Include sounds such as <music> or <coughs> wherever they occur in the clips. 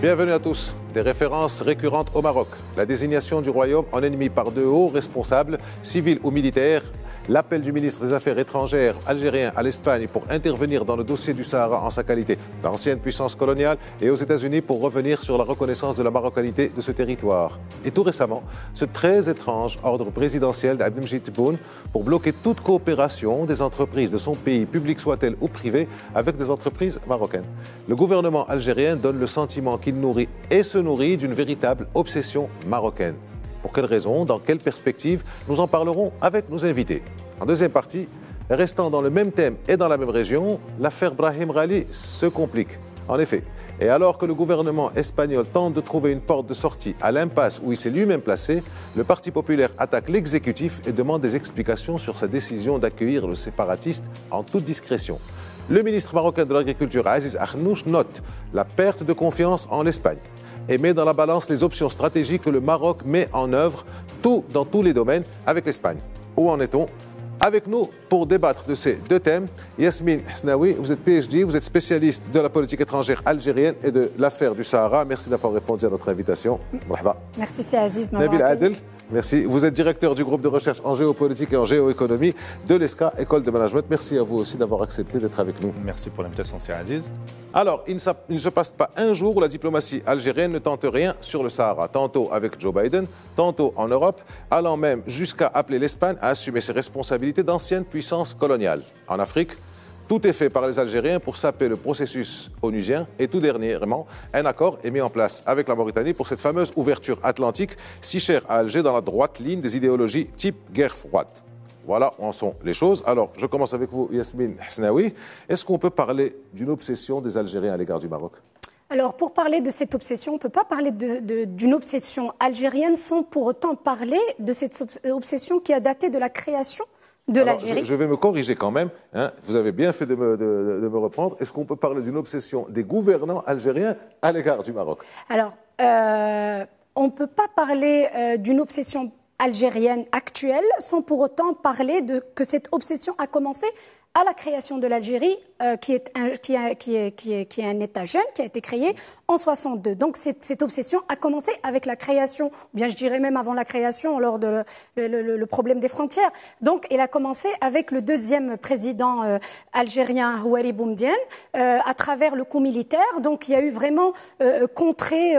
Bienvenue à tous. Des références récurrentes au Maroc. La désignation du royaume en ennemi par de hauts responsables, civils ou militaires, L'appel du ministre des Affaires étrangères algérien à l'Espagne pour intervenir dans le dossier du Sahara en sa qualité d'ancienne puissance coloniale et aux États-Unis pour revenir sur la reconnaissance de la marocanité de ce territoire. Et tout récemment, ce très étrange ordre présidentiel d'Abdelmjid Tebboune pour bloquer toute coopération des entreprises de son pays, public soit elle ou privées, avec des entreprises marocaines. Le gouvernement algérien donne le sentiment qu'il nourrit et se nourrit d'une véritable obsession marocaine. Pour quelles raisons Dans quelle perspective, Nous en parlerons avec nos invités. En deuxième partie, restant dans le même thème et dans la même région, l'affaire Brahim Rali se complique. En effet, et alors que le gouvernement espagnol tente de trouver une porte de sortie à l'impasse où il s'est lui-même placé, le Parti populaire attaque l'exécutif et demande des explications sur sa décision d'accueillir le séparatiste en toute discrétion. Le ministre marocain de l'Agriculture, Aziz Ahnouch, note la perte de confiance en l'Espagne et met dans la balance les options stratégiques que le Maroc met en œuvre tout, dans tous les domaines avec l'Espagne. Où en est-on Avec nous pour débattre de ces deux thèmes, Yasmine Snaoui, vous êtes PhD, vous êtes spécialiste de la politique étrangère algérienne et de l'affaire du Sahara. Merci d'avoir répondu à notre invitation. Merci, c'est Aziz. Nabil Adel, merci. Vous êtes directeur du groupe de recherche en géopolitique et en géoéconomie de l'ESCA, École de Management. Merci à vous aussi d'avoir accepté d'être avec nous. Merci pour l'invitation, c'est Aziz. Alors, il ne se passe pas un jour où la diplomatie algérienne ne tente rien sur le Sahara, tantôt avec Joe Biden, tantôt en Europe, allant même jusqu'à appeler l'Espagne à assumer ses responsabilités d'ancienne puissance coloniale. En Afrique, tout est fait par les Algériens pour saper le processus onusien et tout dernièrement, un accord est mis en place avec la Mauritanie pour cette fameuse ouverture atlantique si chère à Alger dans la droite ligne des idéologies type guerre froide. Voilà où en sont les choses. Alors, je commence avec vous, Yasmine Hsnaoui. Est-ce qu'on peut parler d'une obsession des Algériens à l'égard du Maroc alors, pour parler de cette obsession, on ne peut pas parler d'une obsession algérienne sans pour autant parler de cette euh, obsession qui a daté de la création je, vais me corriger quand même. Hein. Vous avez bien fait de me, reprendre. Est-ce qu'on peut parler d'une obsession des gouvernants algériens à l'égard du Maroc Alors, euh, on ne peut pas parler euh, d'une obsession algérienne actuelle sans pour autant parler de que cette obsession a commencé à la création de l'Algérie, euh, qui, est un, qui, est, qui, est, qui, est, un État jeune, qui a été créé en 62. Donc cette, cette, obsession a commencé avec la création, ou bien je dirais même avant la création, lors de le, problème des frontières. Donc elle a commencé avec le deuxième président euh, algérien, Houari Boumdien, euh, à travers le coup militaire. Donc il y a eu vraiment contré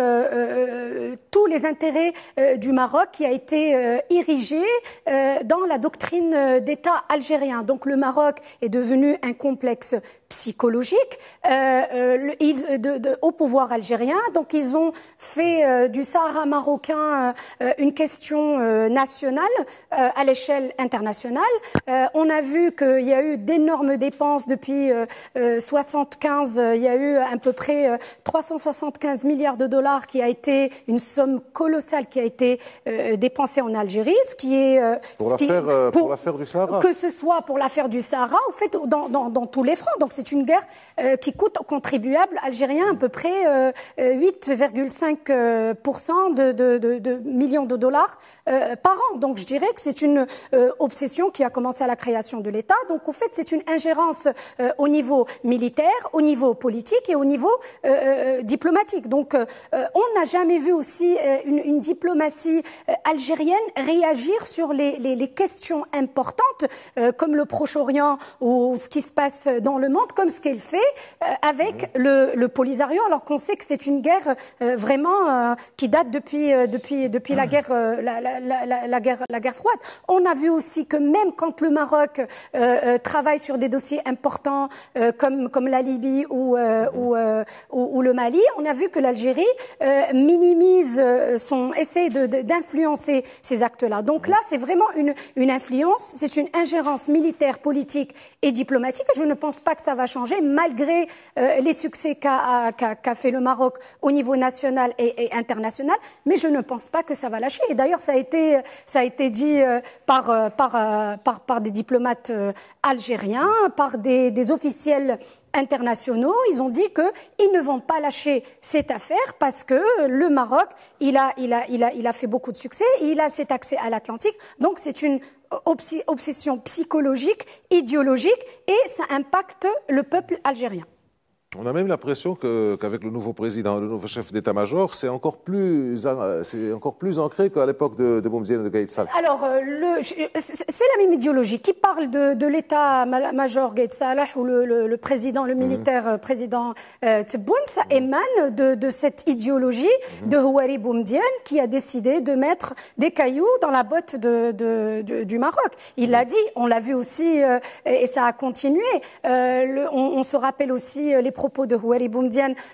tous les intérêts du Maroc qui a été érigé dans la doctrine d'État algérien. Donc le Maroc est devenu un complexe psychologique euh, euh, de, de, au pouvoir algérien. Donc ils ont fait euh, du Sahara marocain une question nationale à l'échelle internationale. on a vu qu'il y a eu d'énormes dépenses depuis 75. Il y a eu à peu près 375 milliards de dollars qui a été une somme colossale qui a été dépensée en Algérie, ce qui est pour l'affaire du Sahara. Que ce soit pour l'affaire du Sahara, ou fait, dans, dans, tous les fronts. Donc c'est une guerre euh, qui coûte aux contribuables algériens à peu près 8,5% euh, euh, de, millions de dollars par an. Donc je dirais que c'est une obsession qui a commencé à la création de l'État. Donc au fait, c'est une ingérence au niveau militaire, au niveau politique et au niveau diplomatique. Donc on n'a jamais vu aussi une, diplomatie algérienne réagir sur les questions importantes comme le Proche-Orient ou ce qui se passe dans le monde comme ce qu'elle fait euh, avec mhm. le, Polisario, alors qu'on sait que c'est une guerre euh, vraiment euh, qui date depuis, depuis, depuis la, mhm. guerre, la, guerre, la guerre froide. On a vu aussi que même quand le Maroc travaille sur des dossiers importants comme, comme la Libye mhm. ou, ou, le Mali, on a vu que l'Algérie minimise son essai d'influencer ces actes-là. Donc là, c'est vraiment une, une influence, c'est une ingérence militaire, politique et diplomatique. Je ne pense pas que ça va changer, malgré euh, les succès qu'a fait le Maroc au niveau national et, international. Mais je ne pense pas que ça va lâcher. Et d'ailleurs, ça a été, ça a été dit euh, euh, par, des diplomates algériens, par des, officiels internationaux, ils ont dit qu'ils ne vont pas lâcher cette affaire parce que le Maroc, il a, il a, il il a fait beaucoup de succès, il a cet accès à l'Atlantique, donc c'est une obsession psychologique, idéologique, et ça impacte le peuple algérien. On a même l'impression qu'avec le nouveau président, le nouveau chef d'état-major, c'est encore plus euh, c'est encore plus ancré qu'à l'époque de, de et de Gaït Salah. Alors, euh, c'est la même idéologie. Qui parle de, de l'état-major Gaït Salah ou le, le, président, le mhm. militaire euh, président euh, ça mhm. émane de, de, cette idéologie mhm. de Houari Boumdiene qui a décidé de mettre des cailloux dans la botte du Maroc. Il l'a dit, on l'a vu aussi, et ça a continué. Euh, le, on, on, se rappelle aussi les propos de Houari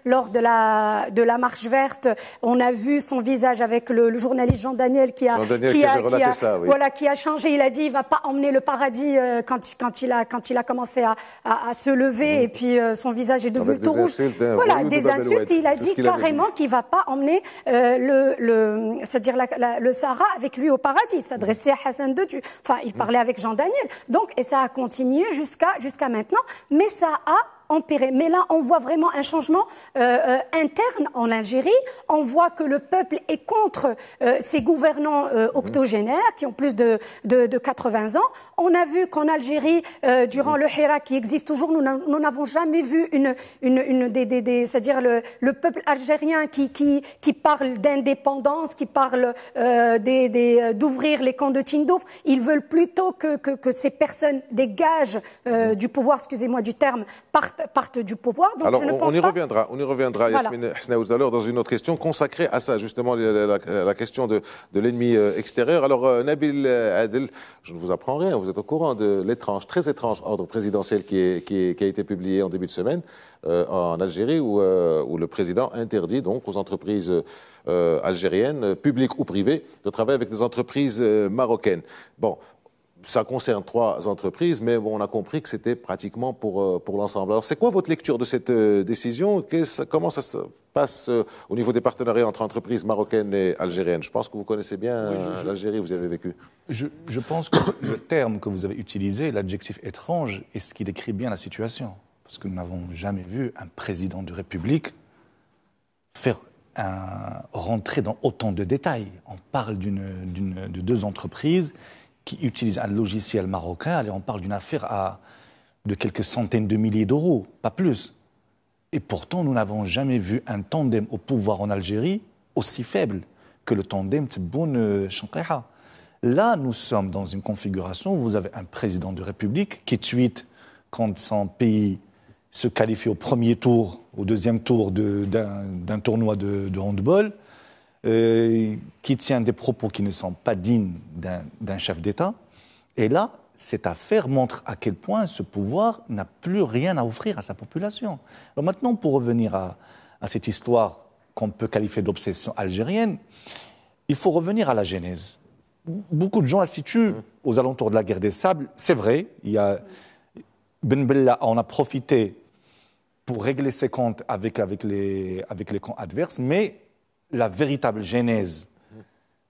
lors de la, de la marche verte. On a vu son visage avec le, journaliste Jean Daniel qui a, voilà, qui a changé. Il a dit il va pas emmener le paradis euh, quand, quand, il a, quand il a commencé à, à, se lever mm-hmm. et puis euh, son visage est devenu tout rouge. Hein, voilà, des insultes. Il a dit carrément qu'il va pas emmener euh, le, le c'est-à-dire le Sahara avec lui au paradis. S'adresser à Hassan II, enfin il mm-hmm. parlait avec Jean Daniel. Donc et ça a continué jusqu'à jusqu'à maintenant, mais ça a mais là, on voit vraiment un changement euh, euh, interne en Algérie. On voit que le peuple est contre ces euh, gouvernants octogénaires qui ont plus de, de, de, 80 ans. On a vu qu'en Algérie, durant le Hira qui existe toujours, nous n'avons jamais vu une, une, une des, des, des c'est-à-dire le, peuple algérien qui, qui, qui parle d'indépendance, qui parle des, d'ouvrir les camps de Tindouf. Ils veulent plutôt que, que, que ces personnes dégagent du pouvoir, excusez-moi du terme, partent du pouvoir. Donc on, y reviendra, on y reviendra, Yasmine dans une autre question consacrée à ça, justement, la, question de, l'ennemi euh, extérieur. Alors, euh, Nabil euh, Adel, je ne vous apprends rien, vous êtes au courant de l'étrange, très étrange ordre présidentiel qui, a été publié en début de semaine. en Algérie où, le président interdit donc aux entreprises algériennes, publiques ou privées, de travailler avec des entreprises marocaines. Bon, ça concerne trois entreprises, mais on a compris que c'était pratiquement pour, euh, pour l'ensemble. Alors, c'est quoi votre lecture de cette euh, décision Comment ça se passe euh, au niveau des partenariats entre entreprises marocaines et algériennes Je pense que vous connaissez bien l'Algérie, vous y avez vécu. Je, pense que le terme que vous avez utilisé, l'adjectif étrange, est ce qui décrit bien la situation. Parce que nous n'avons jamais vu un président de République faire rentrer dans autant de détails. On parle de deux entreprises qui utilise un logiciel marocain. Allez, on parle d'une affaire de quelques centaines de milliers d'euros, pas plus. Et pourtant, nous n'avons jamais vu un tandem au pouvoir en Algérie aussi faible que le tandem bonne euh, Shankleha. Là, nous sommes dans une configuration où vous avez un président de République qui tweet quand son pays se qualifie au premier tour, au deuxième tour d'un tournoi de handball, euh, qui tient des propos qui ne sont pas dignes d'un chef d'État. Et là, cette affaire montre à quel point ce pouvoir n'a plus rien à offrir à sa population. maintenant, pour revenir à, cette histoire qu'on peut qualifier d'obsession algérienne, il faut revenir à la genèse. Beaucoup de gens la situent aux alentours de la guerre des sables. C'est vrai, Ben Bella en a profité pour régler ses comptes avec, les, avec les camps adverses, mais la véritable genèse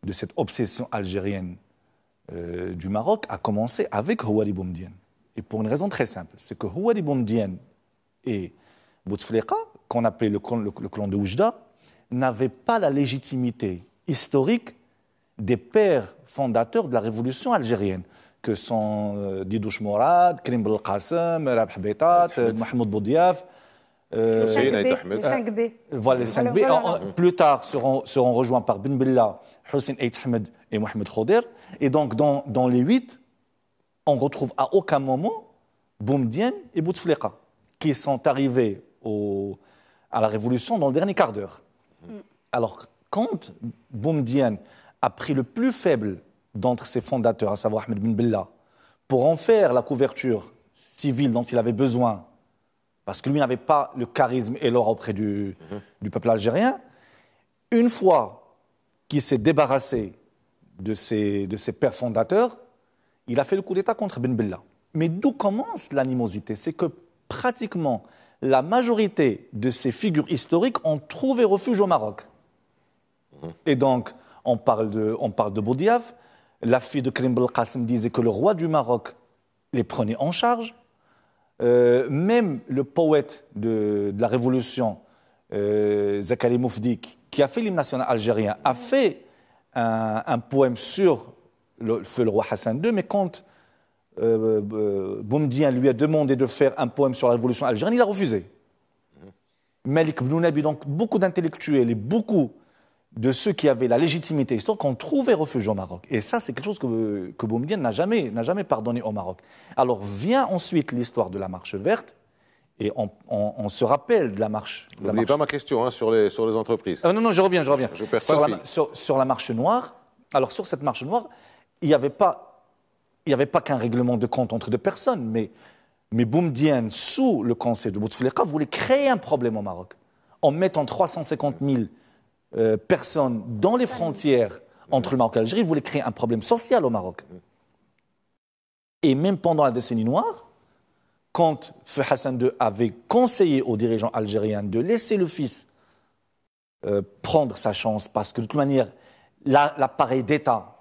de cette obsession algérienne euh, du Maroc a commencé avec Houari Boumdien. Et pour une raison très simple, c'est que Houari Boumdien et Bouteflika, qu'on appelait le clan, de Oujda, n'avaient pas la légitimité historique des pères fondateurs de la révolution algérienne, que sont euh, Didouche Mourad, Krim Belkacem, Rab Mahmoud Boudiaf, b Voilà, les b Plus tard, seront, seront rejoints par bin Bella, Hussein Ait Ahmed et Mohamed Khoder. Et donc, dans, les 8, on retrouve à aucun moment Boumdien et Bouteflika, qui sont arrivés à la Révolution dans le dernier quart d'heure. Mm. Alors, quand Boumdien a pris le plus faible d'entre ses fondateurs, à savoir Ahmed Ben pour en faire la couverture civile dont il avait besoin parce que lui n'avait pas le charisme et l'aura auprès du, peuple algérien. Une fois qu'il s'est débarrassé de ses, pères fondateurs, il a fait le coup d'État contre Ben Bella. Mais d'où commence l'animosité C'est que pratiquement la majorité de ces figures historiques ont trouvé refuge au Maroc. Et donc, on parle de, on parle de Boudiaf. La fille de Krim al-Qassim disait que le roi du Maroc les prenait en charge. Euh, même le poète de, la Révolution, Zakari euh, Zakaria Moufdik, qui a fait l'hymne national algérien, a fait un, poème sur le, feu le roi Hassan II, mais quand euh, euh lui a demandé de faire un poème sur la Révolution algérienne, il a refusé. Mmh. Malik Bnounabi, donc beaucoup d'intellectuels et beaucoup de ceux qui avaient la légitimité historique ont trouvé refuge au Maroc. Et ça, c'est quelque chose que, que n'a jamais, pardonné au Maroc. Alors vient ensuite l'histoire de la marche verte, et on, se rappelle de la marche. N'oubliez pas ma question hein, sur, les, entreprises. Ah non, non, je reviens, je reviens. Je sur, la, sur, la marche noire, alors sur cette marche noire, il n'y avait pas, pas qu'un règlement de compte entre deux personnes, mais, mais sous le conseil de Bouteflika, voulait créer un problème au Maroc en mettant 350 000 euh, personne dans les frontières entre le Maroc et l'Algérie, voulait créer un problème social au Maroc. Et même pendant la décennie noire, quand Hassan II avait conseillé aux dirigeants algériens de laisser le fils euh, prendre sa chance, parce que de toute manière, l'appareil d'État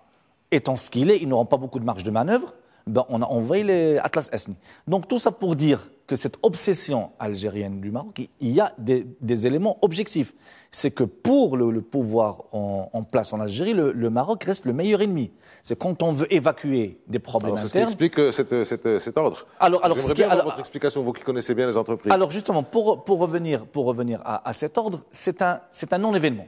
étant ce qu'il est, ils n'auront pas beaucoup de marge de manœuvre, bah, on a envoyé les Atlas Esni. Donc tout ça pour dire que cette obsession algérienne du Maroc, il y a des, éléments objectifs. C'est que pour le, pouvoir en, place en Algérie, le, Maroc reste le meilleur ennemi. C'est quand on veut évacuer des problèmes internes. C'est ce explique euh, euh, euh, cet, ordre. Alors, votre explication, vous qui bien les entreprises. Alors justement, pour, pour revenir, à, cet ordre, c'est un, c'est un non-événement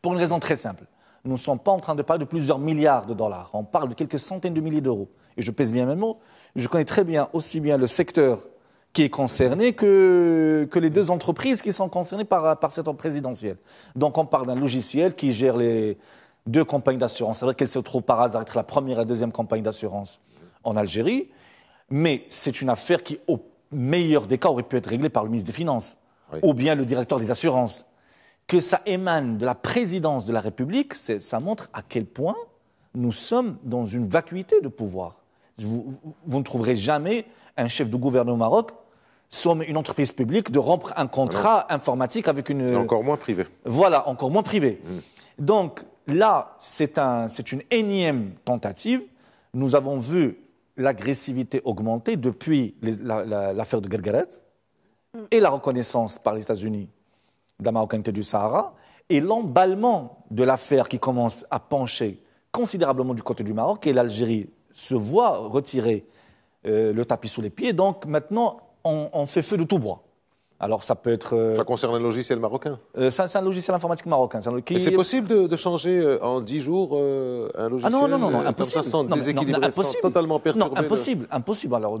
pour une raison très simple. Nous ne sommes pas en train de parler de plusieurs milliards de dollars. On parle de quelques centaines de milliers d'euros et je pèse bien mes mots, je connais très bien aussi bien le secteur qui est concerné que, les deux entreprises qui sont concernées par, par cette présidentielle. Donc on parle d'un logiciel qui gère les deux campagnes d'assurance. C'est vrai qu'elle se trouve par hasard être la première et la deuxième campagne d'assurance en Algérie, mais c'est une affaire qui, au meilleur des cas, aurait pu être réglée par le ministre des Finances ou bien le directeur des assurances. Que ça émane de la présidence de la République, ça montre à quel point nous sommes dans une vacuité de pouvoir. Vous, ne trouverez jamais un chef de gouvernement au Maroc, somme une entreprise publique, de rompre un contrat informatique avec une. encore moins privé. Voilà, encore moins privé. Mmh. Donc là, c'est un, une énième tentative. Nous avons vu l'agressivité augmenter depuis l'affaire de Gergaret mmh. et la reconnaissance par les États-Unis de la marocanité du Sahara et l'emballement de l'affaire qui commence à pencher considérablement du côté du Maroc et l'Algérie se voit retirer euh, le tapis sous les pieds. Donc maintenant, on, fait feu de tout bois. Alors ça peut être... Euh, ça concerne un logiciel marocain euh, C'est un, logiciel informatique marocain. C'est possible de, changer en 10 jours un logiciel ah non, non, non, impossible. impossible. totalement perturbé. – impossible, impossible. Alors <laughs>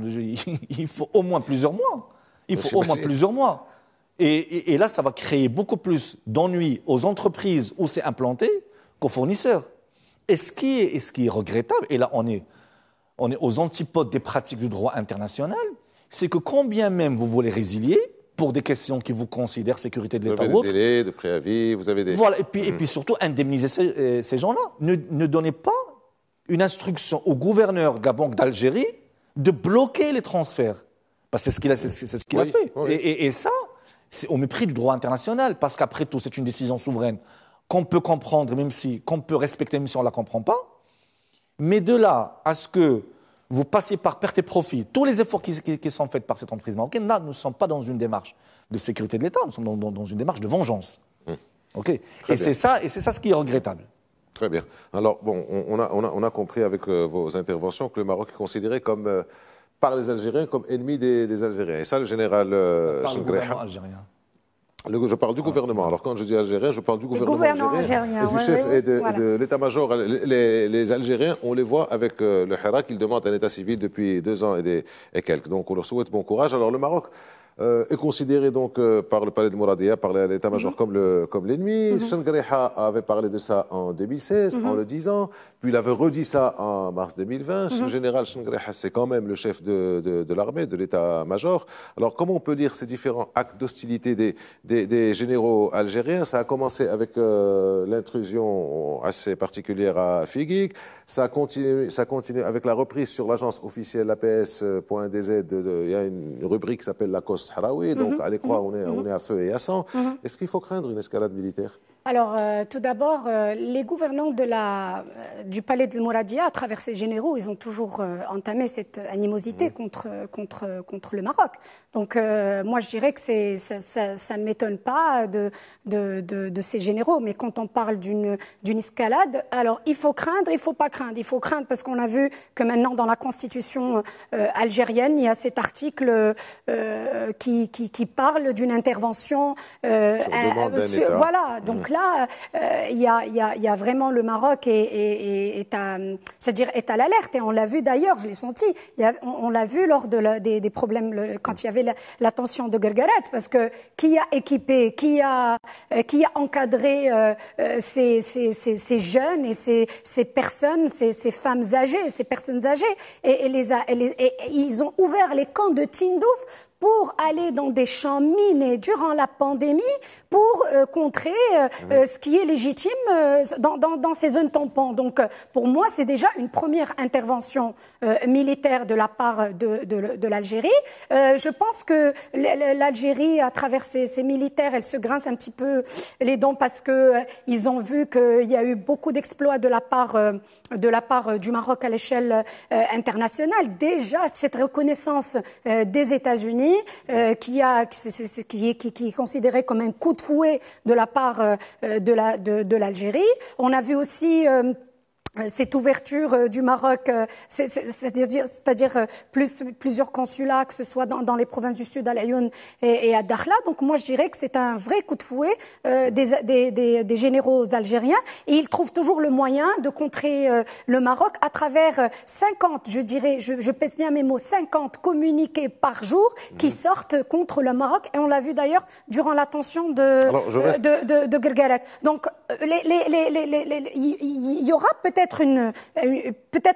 il faut au moins plusieurs mois. Il faut au moins plusieurs mois. Et, là, ça va créer beaucoup plus d'ennuis aux entreprises où c'est implanté qu'aux fournisseurs. ce, qui est, et ce qui est regrettable, et là on est on est aux antipodes des pratiques du droit international, c'est que combien même vous voulez résilier, pour des questions qui vous considèrent sécurité de l'État ou autre. Vous avez des délais, de préavis, vous avez des... Voilà, et puis, mmh. surtout, indemniser ces, euh, gens-là. Ne, donnez pas une instruction au gouverneur de la Banque d'Algérie de bloquer les transferts. Parce que c'est ce qu'il a, fait. Et, ça, c'est au mépris du droit international, parce qu'après tout, c'est une décision souveraine qu'on peut comprendre, même si, qu'on peut respecter, même si on ne la comprend pas. Mais de là à ce que vous passez par perte et profit, tous les efforts qui, sont faits par cette entreprise marocaine, là, nous ne sommes pas dans une démarche de sécurité de l'État, nous sommes dans, une démarche de vengeance. Mmh. et c'est ça, ça ce qui est regrettable. Très bien. Alors, bon, on, a, compris avec euh, vos interventions que le Maroc est considéré comme, euh, par les Algériens comme ennemi des, Algériens. Et ça, le général euh, je parle du ah. gouvernement. Alors quand je dis algérien, je parle du gouvernement, algérien, et du chef et de, l'état-major. Les, Algériens, on les voit avec euh, le Hirak, ils demandent un état civil depuis deux ans et, des, et quelques. Donc on leur souhaite bon courage. Alors le Maroc euh, est considéré donc euh, par le palais de Mouradia, par l'état-major mhm. comme l'ennemi. Le, comme l'ennemi. Mhm. avait parlé de ça en 2016 mhm. en le disant il avait redit ça en mars 2020. Le mhm. général Shangreha, c'est quand même le chef de l'armée, de l'état-major. Alors comment on peut lire ces différents actes d'hostilité des, des, des, généraux algériens Ça a commencé avec euh, l'intrusion assez particulière à Figuig. Ça continue, ça avec la reprise sur l'agence officielle APS.dz. Euh, il y a une rubrique qui s'appelle la cause Haraoui. Donc mhm. allez croire, mhm. on est, on est à feu et à sang. Est-ce qu'il faut craindre une escalade militaire alors, euh, tout d'abord, euh, les gouvernants de la, euh, du palais de Mouradia, à travers ces généraux, ils ont toujours entamé cette animosité contre, contre, contre le Maroc. Donc, moi, je dirais que ça, ne m'étonne pas de de, ces généraux. Mais quand on parle d'une, escalade, alors, il faut craindre, il faut pas craindre. Il faut craindre parce qu'on a vu que maintenant, dans la constitution algérienne, il y a cet article qui, parle d'une intervention. Voilà. Donc, mm là, euh, il y a, vraiment le Maroc est, est, à, c'est-à-dire est à l'alerte. Et on l'a vu d'ailleurs, je l'ai senti. on, l'a vu lors des, problèmes quand il y avait la, tension de Gergaret, parce que qui a équipé, qui a, euh, qui a encadré euh, ces, jeunes et ces, personnes, ces, femmes âgées, ces personnes âgées, et, et, ils ont ouvert les camps de Tindouf pour aller dans des champs minés durant la pandémie pour euh, contrer euh, euh, ce qui est légitime dans, ces zones tampons. Donc, pour moi, c'est déjà une première intervention militaire de la part de, l'Algérie. je pense que l'Algérie, à travers ses, militaires, elle se grince un petit peu les dents parce que ils ont vu qu'il y a eu beaucoup d'exploits de la part de la part du Maroc à l'échelle internationale. Déjà, cette reconnaissance des États-Unis euh, qui, a, qui, est, qui, qui, est considéré comme un coup de fouet de la part euh, euh, de La, de, de On a vu aussi... Euh, cette ouverture euh, du Maroc, euh, c'est-à-dire euh, plus, plusieurs consulats, que ce soit dans, dans les provinces du Sud, à Laayoune et, et, à Dakhla. Donc moi, je dirais que c'est un vrai coup de fouet des, des, des, généraux algériens. Et ils trouvent toujours le moyen de contrer le Maroc à travers 50, je dirais, je, pèse bien mes mots, 50 communiqués par jour qui mmh. sortent contre le Maroc. Et on l'a vu d'ailleurs durant la tension de, de, de, de, Donc il y aura peut-être peut-être une,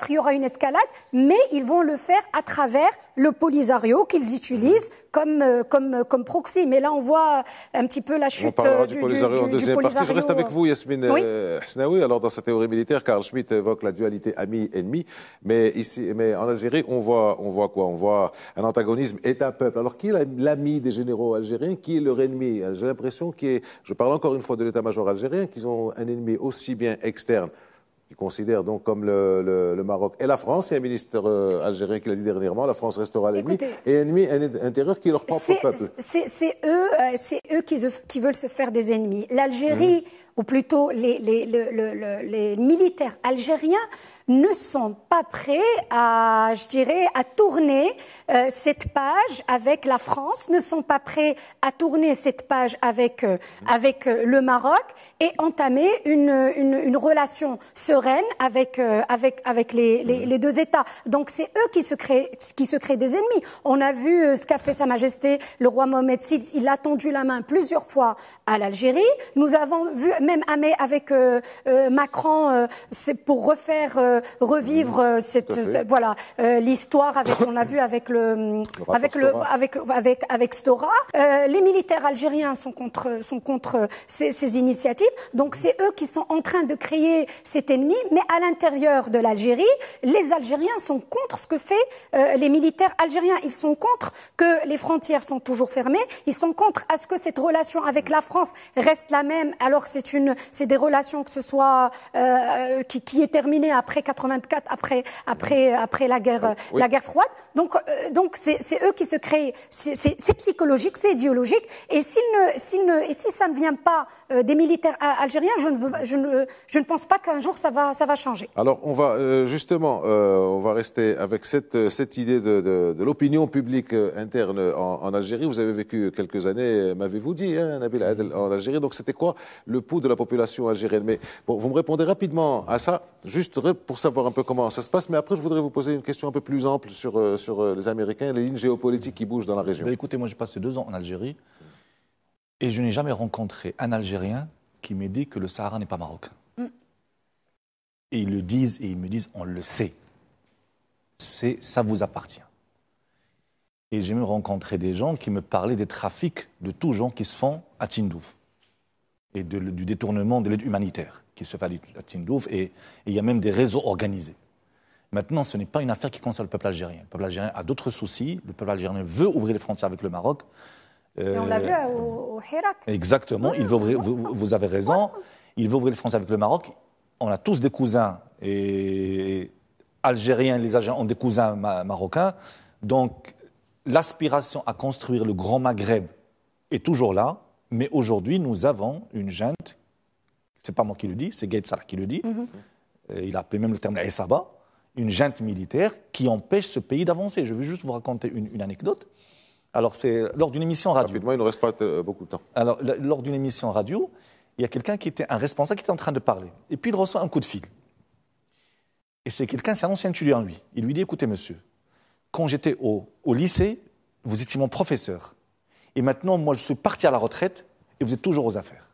il y aura une escalade, mais ils vont le faire à travers le Polisario qu'ils utilisent comme, euh, comme, euh, comme proxy. Mais là, on voit un petit peu la chute on euh, du, du, Polisario en deuxième partie. Je reste avec vous, Yasmine oui Alors, dans sa théorie militaire, Karl Schmitt évoque la dualité ami-ennemi, mais ici, mais en Algérie, on voit, on voit quoi On voit un antagonisme État-peuple. Alors, qui est l'ami des généraux algériens Qui est leur ennemi J'ai l'impression que, je parle encore une fois de l'état-major algérien, qu'ils ont un ennemi aussi bien externe il considère donc comme le, le, Maroc et la France, Et un ministre euh, algérien qui l'a dit dernièrement, la France restera l'ennemi et ennemi intérieur qui leur propre peuple. C'est eux, c'est eux euh, qui, veulent se faire des ennemis. L'Algérie. Mmh ou plutôt les, les, militaires algériens ne sont pas prêts à, je dirais, à tourner euh, cette page avec la France, ne sont pas prêts à tourner cette page avec euh, avec euh, le Maroc et entamer une, une, relation sereine avec avec avec mmh. les, deux États. Donc c'est eux qui se créent qui se créent des ennemis. On a vu ce qu'a fait Sa Majesté le roi Mohamed VI. Il a tendu la main plusieurs fois à l'Algérie. Nous avons vu même avec euh, euh, Macron, euh, c'est pour refaire revivre mmh, cette, voilà l'histoire avec on a vu avec le, <coughs> avec le avec avec avec Stora. les militaires algériens sont contre sont contre ces, ces initiatives. Donc c'est eux qui sont en train de créer cet ennemi, mais à l'intérieur de l'Algérie, les Algériens sont contre ce que fait les militaires algériens. Ils sont contre que les frontières sont toujours fermées. Ils sont contre à ce que cette relation avec la France reste la même alors que c'est une c'est des relations que ce soit euh, euh, qui, est terminée après 84, après après après la guerre, ah, euh, la guerre froide. Donc donc c'est eux qui se créent. C'est psychologique, c'est idéologique. Et ne, ne, et si ça ne vient pas des militaires algériens, je ne, je ne je ne pense pas qu'un jour ça va ça va changer. Alors on va justement on va rester avec cette cette idée de, de, l'opinion publique interne en, Algérie. Vous avez vécu quelques années, m'avez-vous dit, hein, Nabil Adel, en Algérie. Donc c'était quoi le pouls de la population algérienne. Mais bon, vous me répondez rapidement à ça, juste pour savoir un peu comment ça se passe. Mais après, je voudrais vous poser une question un peu plus ample sur, euh, sur euh, les Américains et les lignes géopolitiques qui bougent dans la région. Ben, écoutez, moi j'ai passé deux ans en Algérie et je n'ai jamais rencontré un Algérien qui m'ait dit que le Sahara n'est pas marocain. Mm. Et ils le disent et ils me disent on le sait. C'est, ça vous appartient. Et j'ai même rencontré des gens qui me parlaient des trafics de tout gens qui se font à Tindouf et du détournement de l'aide humanitaire qui se fait à Tindouf, et, il y a même des réseaux organisés. Maintenant, ce n'est pas une affaire qui concerne le peuple algérien. Le peuple algérien a d'autres soucis. Le peuple algérien veut ouvrir les frontières avec le Maroc. on l'a vu au, Hirak. Exactement. vous, avez raison. Il veut ouvrir les frontières avec le Maroc. On a tous des cousins et algériens. Les Algériens ont des cousins marocains. Donc, l'aspiration à construire le Grand Maghreb est toujours là. Mais aujourd'hui, nous avons une junte, c'est pas moi qui le dis, c'est Gaïd qui le dit, mhm. euh, il a appelé même le terme la une junte militaire qui empêche ce pays d'avancer. Je veux juste vous raconter une, anecdote. Alors, c'est lors d'une émission radio. Rapidement, il ne reste pas euh, beaucoup de temps. Alors, lors d'une émission radio, il y a quelqu'un qui était un responsable qui était en train de parler. Et puis, il reçoit un coup de fil. Et c'est quelqu'un, c'est un ancien étudiant, lui. Il lui dit Écoutez, monsieur, quand j'étais au lycée, vous étiez mon professeur. Et maintenant, moi, je suis parti à la retraite et vous êtes toujours aux affaires.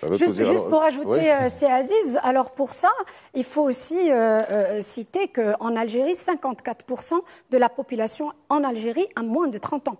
Ah bah, juste, pour ajouter, euh, c'est Aziz. Alors pour ça, il faut aussi euh, euh, citer qu'en Algérie, 54% de la population en Algérie a moins de 30 ans.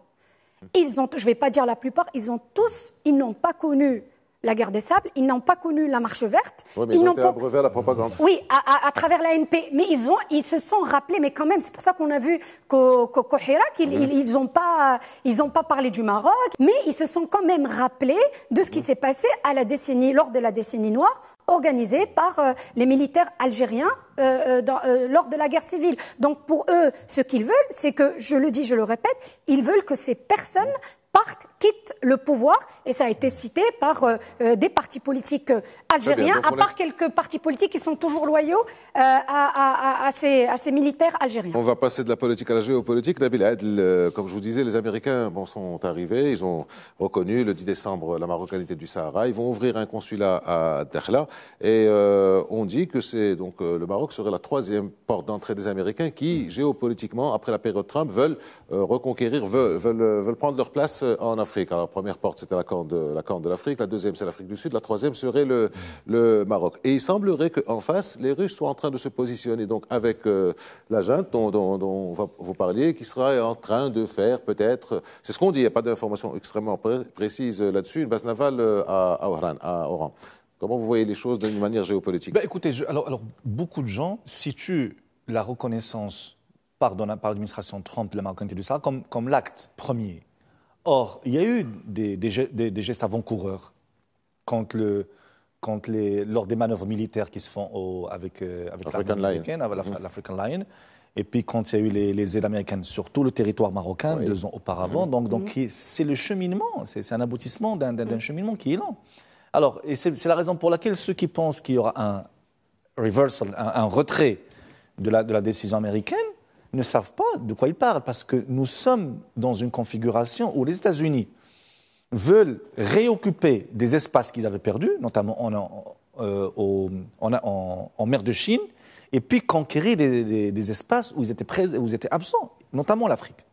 Ils ont, je ne vais pas dire la plupart, ils ont tous, ils n'ont pas connu la guerre des sables, ils n'ont pas connu la marche verte. Oui, mais ils, à la propagande. Oui, à, travers la travers Mais ils, ont, ils se sont rappelés, mais quand même, c'est pour ça qu'on a vu qu'au qu mhm. ils n'ont pas, ils, ils pas, parlé du Maroc, mais ils se sont quand même rappelés de ce qui mhm. s'est passé à la décennie, lors de la décennie noire, organisée par euh, les militaires algériens euh, euh, lors de la guerre civile. Donc pour eux, ce qu'ils veulent, c'est que, je le dis, je le répète, ils veulent que ces personnes partent quitte le pouvoir, et ça a été cité par euh, euh, des partis politiques euh, algériens, à part quelques partis politiques qui sont toujours loyaux à, à, à, ces, militaires algériens. On va passer de la politique à la géopolitique. Nabil comme je vous disais, les Américains bon, sont arrivés, ils ont reconnu le 10 décembre la marocanité du Sahara, ils vont ouvrir un consulat à Dakhla, et on dit que c'est donc le Maroc serait la troisième porte d'entrée des Américains qui, hmm. géopolitiquement, après la période Trump, veulent reconquérir, veulent, veulent, veulent prendre leur place en Afrique la première porte, c'était la Corne de la, de l'Afrique. La deuxième, c'est l'Afrique du Sud. La troisième serait le, Maroc. Et il semblerait qu'en face, les Russes soient en train de se positionner. Donc, avec euh, la junte dont, vous parliez, qui sera en train de faire peut-être, c'est ce qu'on dit, il n'y a pas d'informations extrêmement précises là-dessus, une base navale euh, à, Oran. À Oran. Comment vous voyez les choses d'une manière géopolitique ben Écoutez, alors, beaucoup de gens situent la reconnaissance par, l'administration Trump de la Marocanité du Sahara comme, comme l'acte premier. Or, il y a eu des, gestes avant-coureurs lors des manœuvres militaires qui se font avec, euh, avec l'African Lion. Mm-hmm. et puis quand il y a eu les, aides américaines sur tout le territoire marocain deux ans auparavant. Mm-hmm. Donc, mm-hmm. c'est le cheminement, c'est un aboutissement d'un cheminement qui est lent. Alors, et c'est la raison pour laquelle ceux qui pensent qu'il y aura un reversal, un, retrait de la décision américaine, ne savent pas de quoi ils parlent parce que nous sommes dans une configuration où les États-Unis veulent réoccuper des espaces qu'ils avaient perdus, notamment en, euh, mer de Chine, et puis conquérir des, espaces où ils étaient, présents, où ils étaient absents, notamment l'Afrique.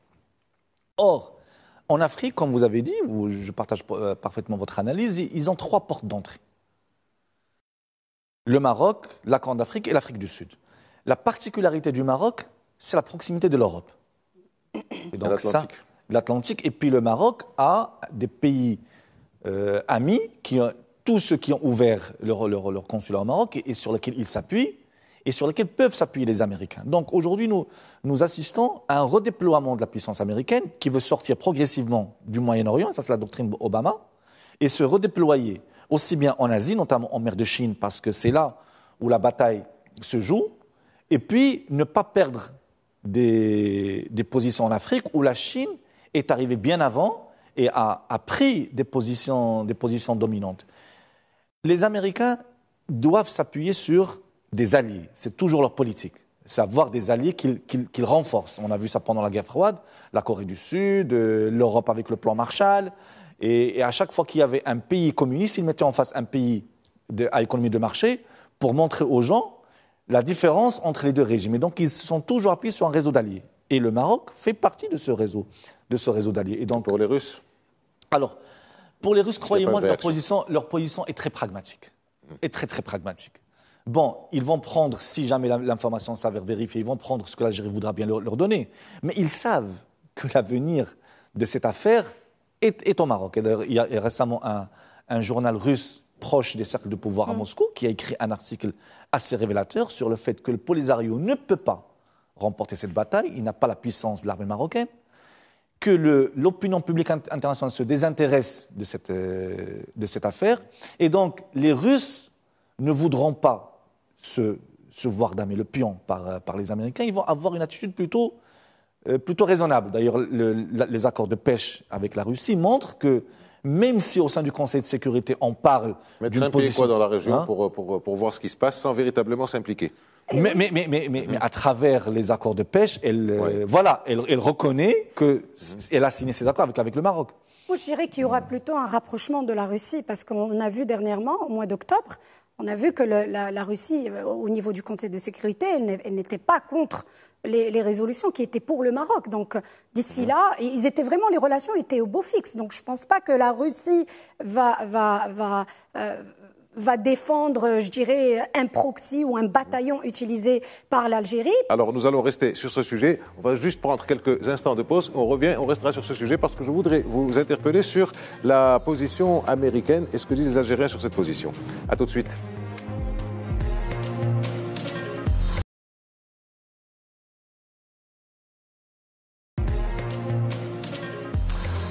Or, en Afrique, comme vous avez dit, je partage euh, parfaitement votre analyse, ils ont trois portes d'entrée. Le Maroc, la Corne d'Afrique et l'Afrique du Sud. La particularité du Maroc, c'est la proximité de l'Europe. <coughs> Et donc l'Atlantique. Et puis le Maroc a des pays euh, amis, qui, tous ceux qui ont ouvert leur, consulat au Maroc et, sur lesquels ils s'appuient et sur lesquels peuvent s'appuyer les Américains. Donc aujourd'hui, nous, nous assistons à un redéploiement de la puissance américaine qui veut sortir progressivement du Moyen-Orient, ça c'est la doctrine Obama, et se redéployer aussi bien en Asie, notamment en mer de Chine, parce que c'est là où la bataille se joue, et puis ne pas perdre des, positions en Afrique où la Chine est arrivée bien avant et a, pris des positions, dominantes. Les Américains doivent s'appuyer sur des alliés. C'est toujours leur politique. C'est avoir des alliés qu'ils renforcent. On a vu ça pendant la guerre froide, la Corée du Sud, euh, l'Europe avec le plan Marshall. Et, à chaque fois qu'il y avait un pays communiste, ils mettaient en face un pays de, à économie de marché pour montrer aux gens la différence entre les deux régimes. Et donc, ils sont toujours appuyés sur un réseau d'alliés. Et le Maroc fait partie de ce réseau, de ce réseau d'alliés. Et donc, pour les Russes Alors, pour les Russes, croyez-moi, leur position, leur position est très pragmatique. Est très, très pragmatique. Bon, ils vont prendre, si jamais l'information s'avère vérifiée, ils vont prendre ce que l'Algérie voudra bien leur, donner. Mais ils savent que l'avenir de cette affaire est, au Maroc. Et il y a récemment un journal russe proche des cercles de pouvoir à mm. Moscou, qui a écrit un article assez révélateur sur le fait que le Polisario ne peut pas remporter cette bataille, il n'a pas la puissance de l'armée marocaine, que l'opinion publique internationale se désintéresse euh, de cette, affaire, et donc les Russes ne voudront pas se, voir damer le pion euh, par, les Américains, ils vont avoir une attitude plutôt, euh, raisonnable. D'ailleurs, les accords de pêche avec la Russie montrent que même si au sein du Conseil de sécurité, on parle d'une position... quoi dans la région hein pour, voir ce qui se passe sans véritablement s'impliquer mais, à travers les accords de pêche, elle, euh, voilà, reconnaît qu'elle a signé ces accords avec, le Maroc. Moi, je dirais qu'il y aura plutôt un rapprochement de la Russie, parce qu'on a vu dernièrement, au mois d'octobre, on a vu que la, la, Russie, euh, au niveau du Conseil de sécurité, elle n'était pas contre les, résolutions qui étaient pour le Maroc. Donc d'ici là, ils étaient vraiment, les relations étaient au beau fixe. Donc je ne pense pas que la Russie va, va, va, euh, va défendre, je dirais, un proxy ou un bataillon utilisé par l'Algérie. Alors nous allons rester sur ce sujet. On va juste prendre quelques instants de pause. On revient, on restera sur ce sujet parce que je voudrais vous interpeller sur la position américaine et ce que disent les Algériens sur cette position. À tout de suite.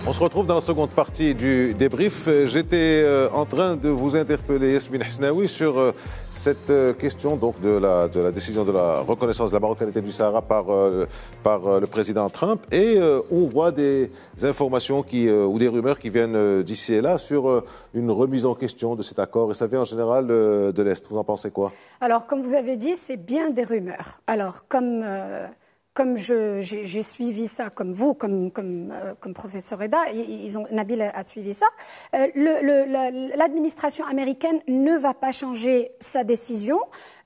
On se retrouve dans la seconde partie du débrief. J'étais euh, en train de vous interpeller, Yasmine Hsnaoui, sur euh, cette euh, question donc de la, décision de la reconnaissance de la marocanité du Sahara par, le président Trump. Et on voit des informations ou des rumeurs qui viennent d'ici et là sur une remise en question de cet accord. Et ça vient en général de l'Est. Vous en pensez quoi Alors, comme vous avez dit, c'est bien des rumeurs. Alors, comme comme j'ai suivi ça, comme vous, comme, comme, euh, professeur Eda, ils ont, Nabil a, suivi ça, euh, l'administration américaine ne va pas changer sa décision.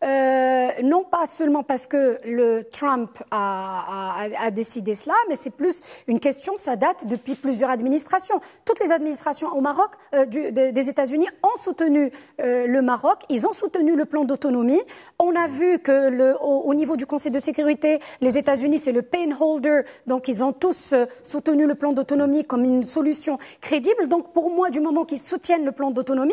Euh, non pas seulement parce que le Trump a, décidé cela, mais c'est plus une question, ça date depuis plusieurs administrations. Toutes les administrations au Maroc, euh, des, États-Unis ont soutenu euh, le Maroc, ils ont soutenu le plan d'autonomie. On a vu que au, niveau du Conseil de sécurité, les États-Unis, c'est le pain holder », donc ils ont tous soutenu le plan d'autonomie comme une solution crédible. Donc pour moi, du moment qu'ils soutiennent le plan d'autonomie,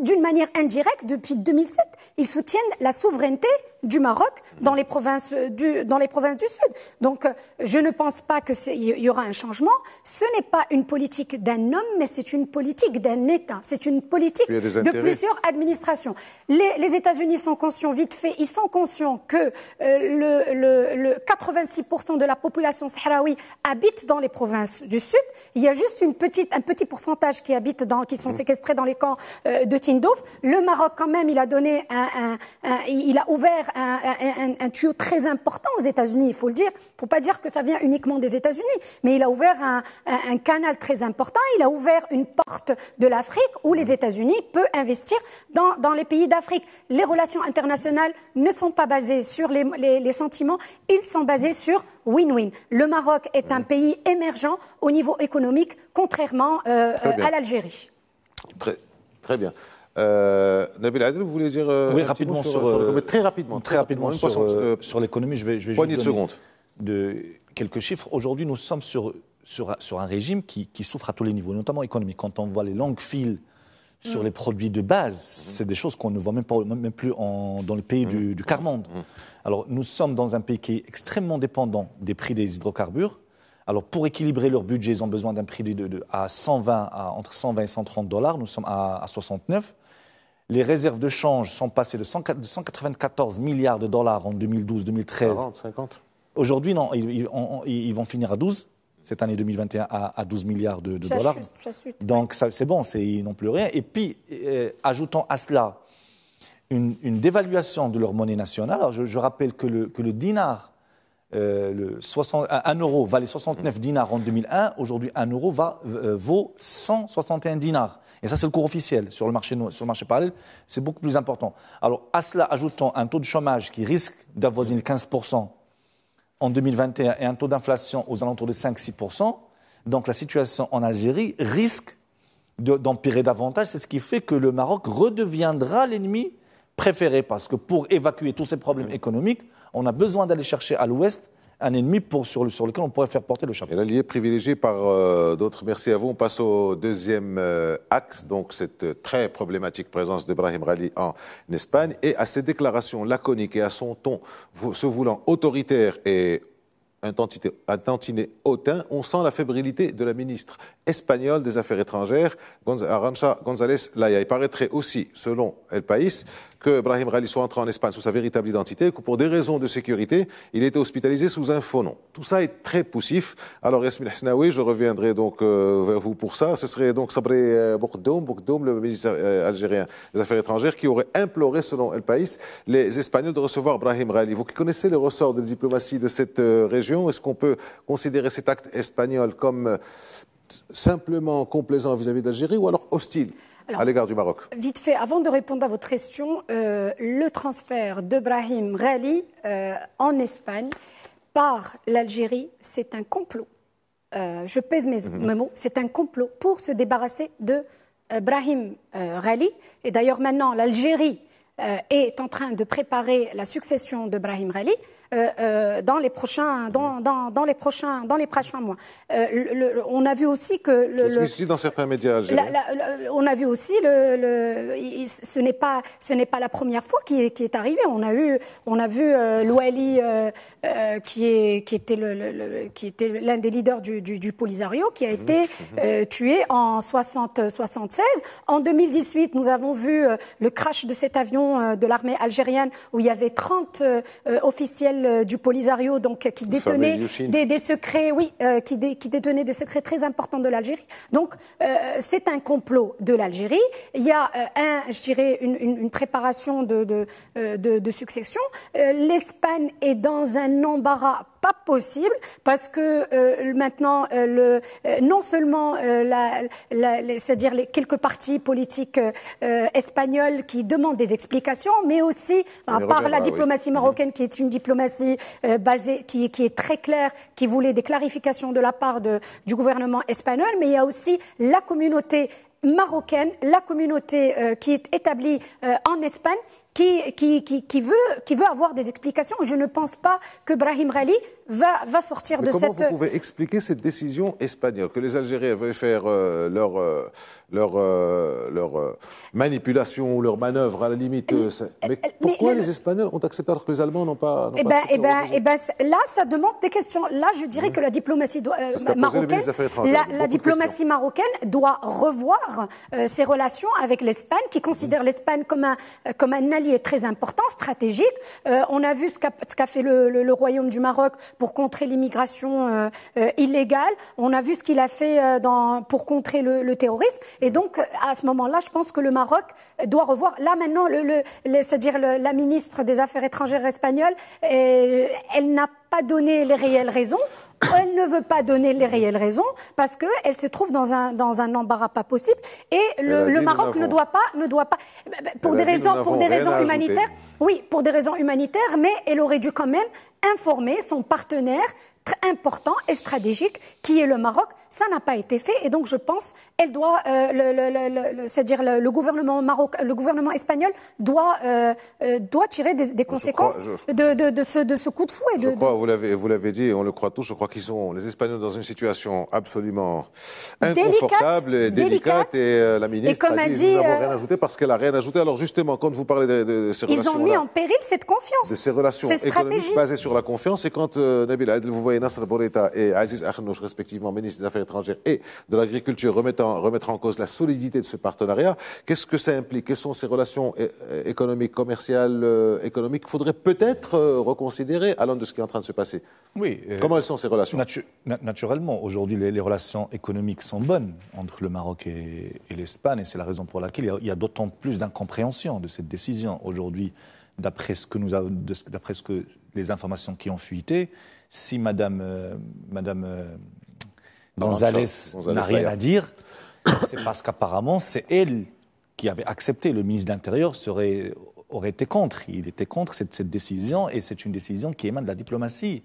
d'une manière indirecte, depuis 2007, ils soutiennent la souveraineté du Maroc dans les provinces euh, du, dans les provinces du Sud. Donc, euh, je ne pense pas qu'il y aura un changement. Ce n'est pas une politique d'un homme, mais c'est une politique d'un État. C'est une politique de plusieurs administrations. Les, États-Unis sont conscients, vite fait, ils sont conscients que euh, le, le, le 86% de la population sahraoui habite dans les provinces du Sud. Il y a juste une petite, un petit pourcentage qui habite dans, qui sont mmh. séquestrés dans les camps de Tindouf. Le Maroc, quand même, il a donné un, un il a ouvert un, tuyau très important aux États-Unis, il faut le dire. pour ne pas dire que ça vient uniquement des États-Unis, mais il a ouvert un, canal très important, il a ouvert une porte de l'Afrique où les États-Unis peuvent investir dans, les pays d'Afrique. Les relations internationales ne sont pas basées sur les, sentiments, ils sont basés sur win-win. Le Maroc est un pays émergent au niveau économique, contrairement euh, à l'Algérie. très bien. Euh, Nabil Adel, vous voulez dire euh, oui, rapidement sur, euh, très rapidement, très, rapidement, sur, l'économie. Je vais, je juste de quelques chiffres. Aujourd'hui, nous sommes sur, un régime qui, souffre à tous les niveaux, notamment économique. Quand on voit les longues files mm. sur les produits de base, mm. c'est des choses qu'on ne voit même, même plus dans le pays mm. du, du, Alors, nous sommes dans un pays qui est extrêmement dépendant des prix des hydrocarbures. Alors, pour équilibrer leur budget, ils ont besoin d'un prix à 120, entre 120 et 130 dollars. Nous sommes à, à 69. Les réserves de change sont passées de 194 milliards de dollars en 2012-2013. 40, 50. Aujourd'hui, non, ils, vont finir à 12, cette année 2021, à, à 12 milliards de, dollars. Chute, chute. Donc c'est bon, ils n'ont plus rien. Et puis, euh, ajoutons à cela une, dévaluation de leur monnaie nationale. Alors, je, rappelle que le dinar 1 euh, euro valait 69 dinars en 2001, aujourd'hui 1 euro euh, vaut 161 dinars. Et ça, c'est le cours officiel sur le marché, sur le marché parallèle. C'est beaucoup plus important. Alors, à cela, ajoutons un taux de chômage qui risque d'avoisiner 15% en 2021 et un taux d'inflation aux alentours de 5-6%. Donc, la situation en Algérie risque d'empirer davantage. C'est ce qui fait que le Maroc redeviendra l'ennemi préféré parce que pour évacuer tous ces problèmes économiques, on a besoin d'aller chercher à l'ouest un ennemi pour, sur, lequel on pourrait faire porter le chapeau. Et l'allié privilégié par euh, d'autres. Merci à vous. On passe au deuxième euh, axe, donc cette très problématique présence d'Ibrahim Rali en Espagne et à ses déclarations laconiques et à son ton se voulant autoritaire et un, tantinet, hautain, on sent la fébrilité de la ministre espagnole des Affaires étrangères, Arancha González Laya. Il paraîtrait aussi, selon El País, que Brahim Rali soit entré en Espagne sous sa véritable identité que pour des raisons de sécurité, il était hospitalisé sous un faux nom. Tout ça est très poussif. Alors, Yasmin Hsnaoui, je reviendrai donc euh, vers vous pour ça. Ce serait donc Sabré euh, Boukdoum, le ministre euh, algérien des Affaires étrangères, qui aurait imploré, selon El País, les Espagnols de recevoir Brahim Rali. Vous qui connaissez les ressorts de la diplomatie de cette région, est-ce qu'on peut considérer cet acte espagnol comme euh, simplement complaisant vis-à-vis d'Algérie ou alors hostile à l'égard du Maroc. Vite fait, avant de répondre à votre question, euh, le transfert d'Ibrahim Brahim euh, en Espagne par l'Algérie, c'est un complot. je pèse mhm. mes, mots, c'est un complot pour se débarrasser de Brahim Rally. Et d'ailleurs, maintenant, l'Algérie est en train de préparer la succession de Brahim euh, euh, dans les prochains dans, dans, dans, les prochains dans les prochains mois. Euh, on a vu aussi que le, dans certains médias. on a vu aussi le, ce n'est pas ce n'est pas la première fois qui est, qui est arrivé. On a eu on a vu Louali qui est qui était le, qui était l'un des leaders du, du, Polisario qui a mhm, été mhm. tué en 60 76. En 2018, nous avons vu le crash de cet avion de l'armée algérienne où il y avait 30 officiels euh, du Polisario, donc euh, qui détenait des, secrets, oui, euh, qui, détenait des secrets très importants de l'Algérie. Donc c'est un complot de l'Algérie. Il y a je dirais, une, préparation de, de succession. L'Espagne est dans un embarras pas possible parce que euh, maintenant, euh, euh, non seulement c'est-à-dire les quelques partis politiques espagnols qui demandent des explications, mais aussi à par la bah diplomatie mhm. marocaine qui est une diplomatie basée, qui, est très claire, qui voulait des clarifications de la part du gouvernement espagnol, mais il y a aussi la communauté marocaine, la communauté qui est établie en Espagne, qui, qui, veut, qui veut avoir des explications. Je ne pense pas que Brahim Rali va, va sortir de cette. Comment vous pouvez expliquer cette décision espagnole que les Algériens veulent faire euh, leur, euh, leur, euh, leur manipulation ou leur manœuvre à la limite Mais pourquoi les Espagnols ont accepté alors que les Allemands n'ont pas, eh ben, eh ben, eh ben, ben, là, ça demande des questions. Là, je dirais mmh. que la diplomatie marocaine, la, diplomatie marocaine doit revoir ses relations avec l'Espagne, qui considère mmh. l'Espagne comme un comme un allié est très important, stratégique. Euh, on a vu ce qu'a, fait le, Royaume du Maroc pour contrer l'immigration euh, euh, illégale. On a vu ce qu'il a fait pour contrer le, terrorisme. Et mmh. donc, à ce moment-là, je pense que le Maroc doit revoir. Là, maintenant, le, c'est-à-dire la ministre des Affaires étrangères espagnole, elle n'a pas donné les réelles raisons. Elle ne veut pas donner les réelles raisons parce qu'elle se trouve dans un, dans un embarras pas possible et le, Maroc ne doit pas, ne doit pas, eh ben, ben, pour des raisons, pour des raisons humanitaires, oui, pour des raisons humanitaires, mais elle aurait dû quand même informer son partenaire très important et stratégique qui est le Maroc. Ça n'a pas été fait et donc je pense elle doit, euh, le, c'est-à-dire le, gouvernement Maroc, le gouvernement espagnol doit euh, euh, doit tirer des, conséquences de, de, ce, coup de fouet. je crois, vous l'avez vous l'avez dit, on le croit tous. Je crois qu'ils sont les Espagnols dans une situation absolument inconfortable, délicate, et délicate, et la ministre et a dit, rien ajouté parce qu'elle a rien ajouté. Alors justement, quand vous parlez de, ces relations, ils ont mis en péril cette confiance, de ces relations économiques basées sur la confiance. Et quand euh, Nabil Adel, vous voyez Nasser Boreta et Aziz Akhnouch, respectivement ministre des Affaires étrangères et de l'Agriculture, remettre en cause la solidité de ce partenariat, qu'est-ce que ça implique Quelles sont ces relations euh, euh, économiques, commerciales, économiques qu'il faudrait peut-être reconsidérer à l'aune de ce qui est en train de se passer Oui. Comment elles sont ces relations Naturellement, aujourd'hui, les, relations économiques sont bonnes entre le Maroc et, l'Espagne, et c'est la raison pour laquelle il y a d'autant plus d'incompréhension de cette décision aujourd'hui d'après ce que nous d'après ce que les informations qui ont fuité, si Madame euh, euh, González n'a rien à dire, c'est parce qu'apparemment c'est elle qui avait accepté. Le ministre de l'Intérieur aurait été contre. Il était contre cette, cette décision et c'est une décision qui émane de la diplomatie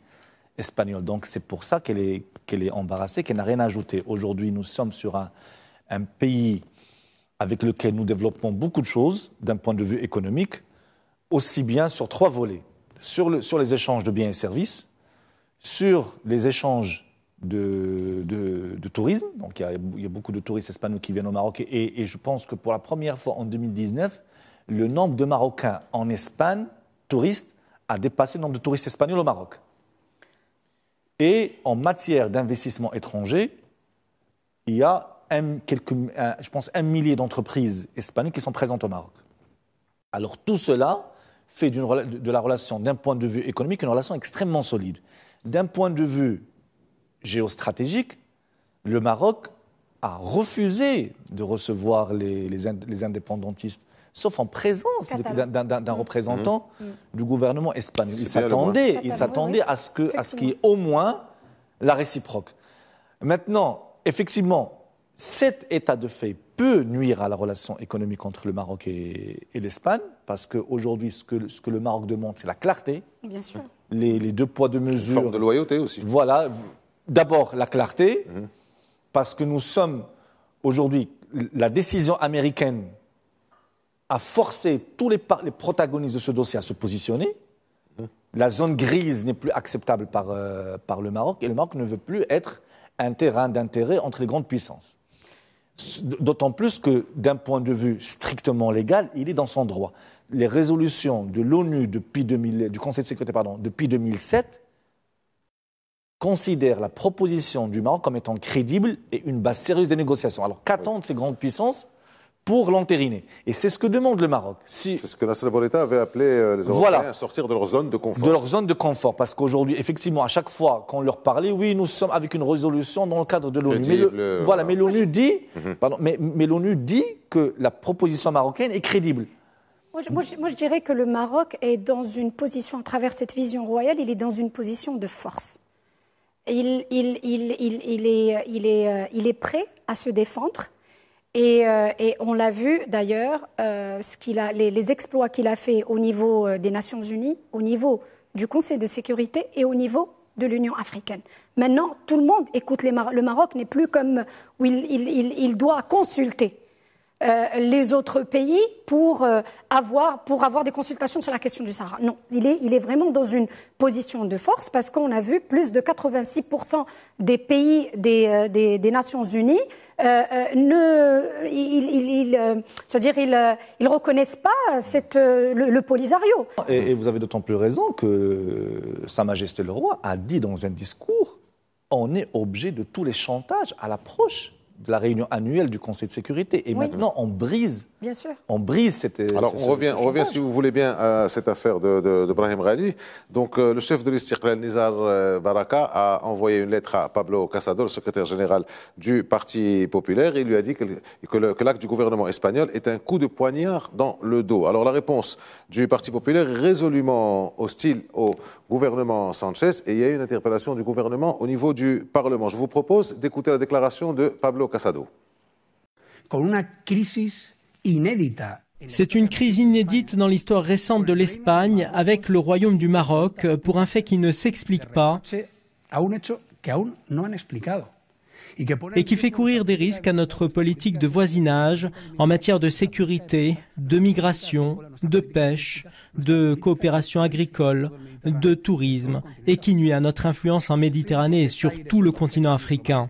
espagnole. Donc c'est pour ça qu'elle est qu'elle est embarrassée, qu'elle n'a rien à ajouter. Aujourd'hui, nous sommes sur un pays avec lequel nous développons beaucoup de choses d'un point de vue économique aussi bien sur trois volets. Sur, les échanges de biens et services, sur les échanges de, tourisme, donc il y, a, beaucoup de touristes espagnols qui viennent au Maroc, et, je pense que pour la première fois en 2019, le nombre de Marocains en Espagne, touristes, a dépassé le nombre de touristes espagnols au Maroc. Et en matière d'investissement étranger, il y a je pense un millier d'entreprises espagnoles qui sont présentes au Maroc. Alors tout cela fait de la relation, d'un point de vue économique, une relation extrêmement solide. D'un point de vue géostratégique, le Maroc a refusé de recevoir les, indépendantistes, sauf en présence d'un mm. représentant mm. Mm. du gouvernement espagnol. Il s'attendait, à ce à ce qu'il y ait au moins la réciproque. Maintenant, effectivement, cet état de fait peut nuire à la relation économique entre le Maroc et, l'Espagne, parce qu'aujourd'hui, ce que, le Maroc demande, c'est la clarté. Bien sûr. Les, deux poids, deux mesures. Une forme de loyauté aussi. Voilà. D'abord, la clarté, mmh. parce que nous sommes aujourd'hui, la décision américaine a forcé tous les, protagonistes de ce dossier à se positionner. Mmh. La zone grise n'est plus acceptable euh, par le Maroc et le Maroc ne veut plus être un terrain d'intérêt entre les grandes puissances. D'autant plus que, d'un point de vue strictement légal, il est dans son droit. Les résolutions de l'ONU depuis du Conseil de sécurité depuis 2007 considèrent la proposition du Maroc comme étant crédible et une base sérieuse des négociations. Alors qu'attendent ces grandes puissances pour l'entériner. Et c'est ce que demande le Maroc. Si c'est ce que Nasser Bourita avait appelé euh, les Européens à sortir de leur zone de confort. De leur zone de confort, parce qu'aujourd'hui, effectivement, à chaque fois qu'on leur parlait, oui, nous sommes avec une résolution dans le cadre de l'ONU. Mais, voilà, mais l'ONU dit, mhm. mais, dit que la proposition marocaine est crédible. Moi je, dirais que le Maroc est dans une position, à travers cette vision royale, il est dans une position de force. Il, il, il est, euh, est prêt à se défendre euh, et, on l'a vu d'ailleurs, euh, les, les, exploits qu'il a fait au niveau euh, des Nations Unies, au niveau du Conseil de sécurité et au niveau de l'Union africaine. Maintenant, tout le monde écoute le Maroc n'est plus comme il, il, il doit consulter. Euh, les autres pays pour, euh, avoir, pour avoir des consultations sur la question du Sahara. Non, il est, il est vraiment dans une position de force parce qu'on a vu plus de 86% des pays euh, des, des, Nations Unies ne, il, c'est-à-dire ils, reconnaissent pas le, Polisario. Et, vous avez d'autant plus raison que Sa Majesté le Roi a dit dans un discours on est objet de tous les chantages à l'approche de la réunion annuelle du Conseil de sécurité. Et maintenant, on brise Bien sûr. On brise cette. Euh, Alors, on revient, on revient, si vous voulez bien, à cette affaire de, Brahim Rali. Donc, euh, le chef de l'Istiqlal, Nizar euh, Baraka, a envoyé une lettre à Pablo Casado, le secrétaire général du Parti populaire. Il lui a dit que, l'acte du gouvernement espagnol est un coup de poignard dans le dos. Alors, la réponse du Parti populaire est résolument hostile au gouvernement Sanchez et il y a eu une interpellation du gouvernement au niveau du Parlement. Je vous propose d'écouter la déclaration de Pablo Casado. C'est une crise inédite dans l'histoire récente de l'Espagne avec le royaume du Maroc pour un fait qui ne s'explique pas et qui fait courir des risques à notre politique de voisinage en matière de sécurité, de migration, de pêche, de coopération agricole, de tourisme, et qui nuit à notre influence en Méditerranée et sur tout le continent africain.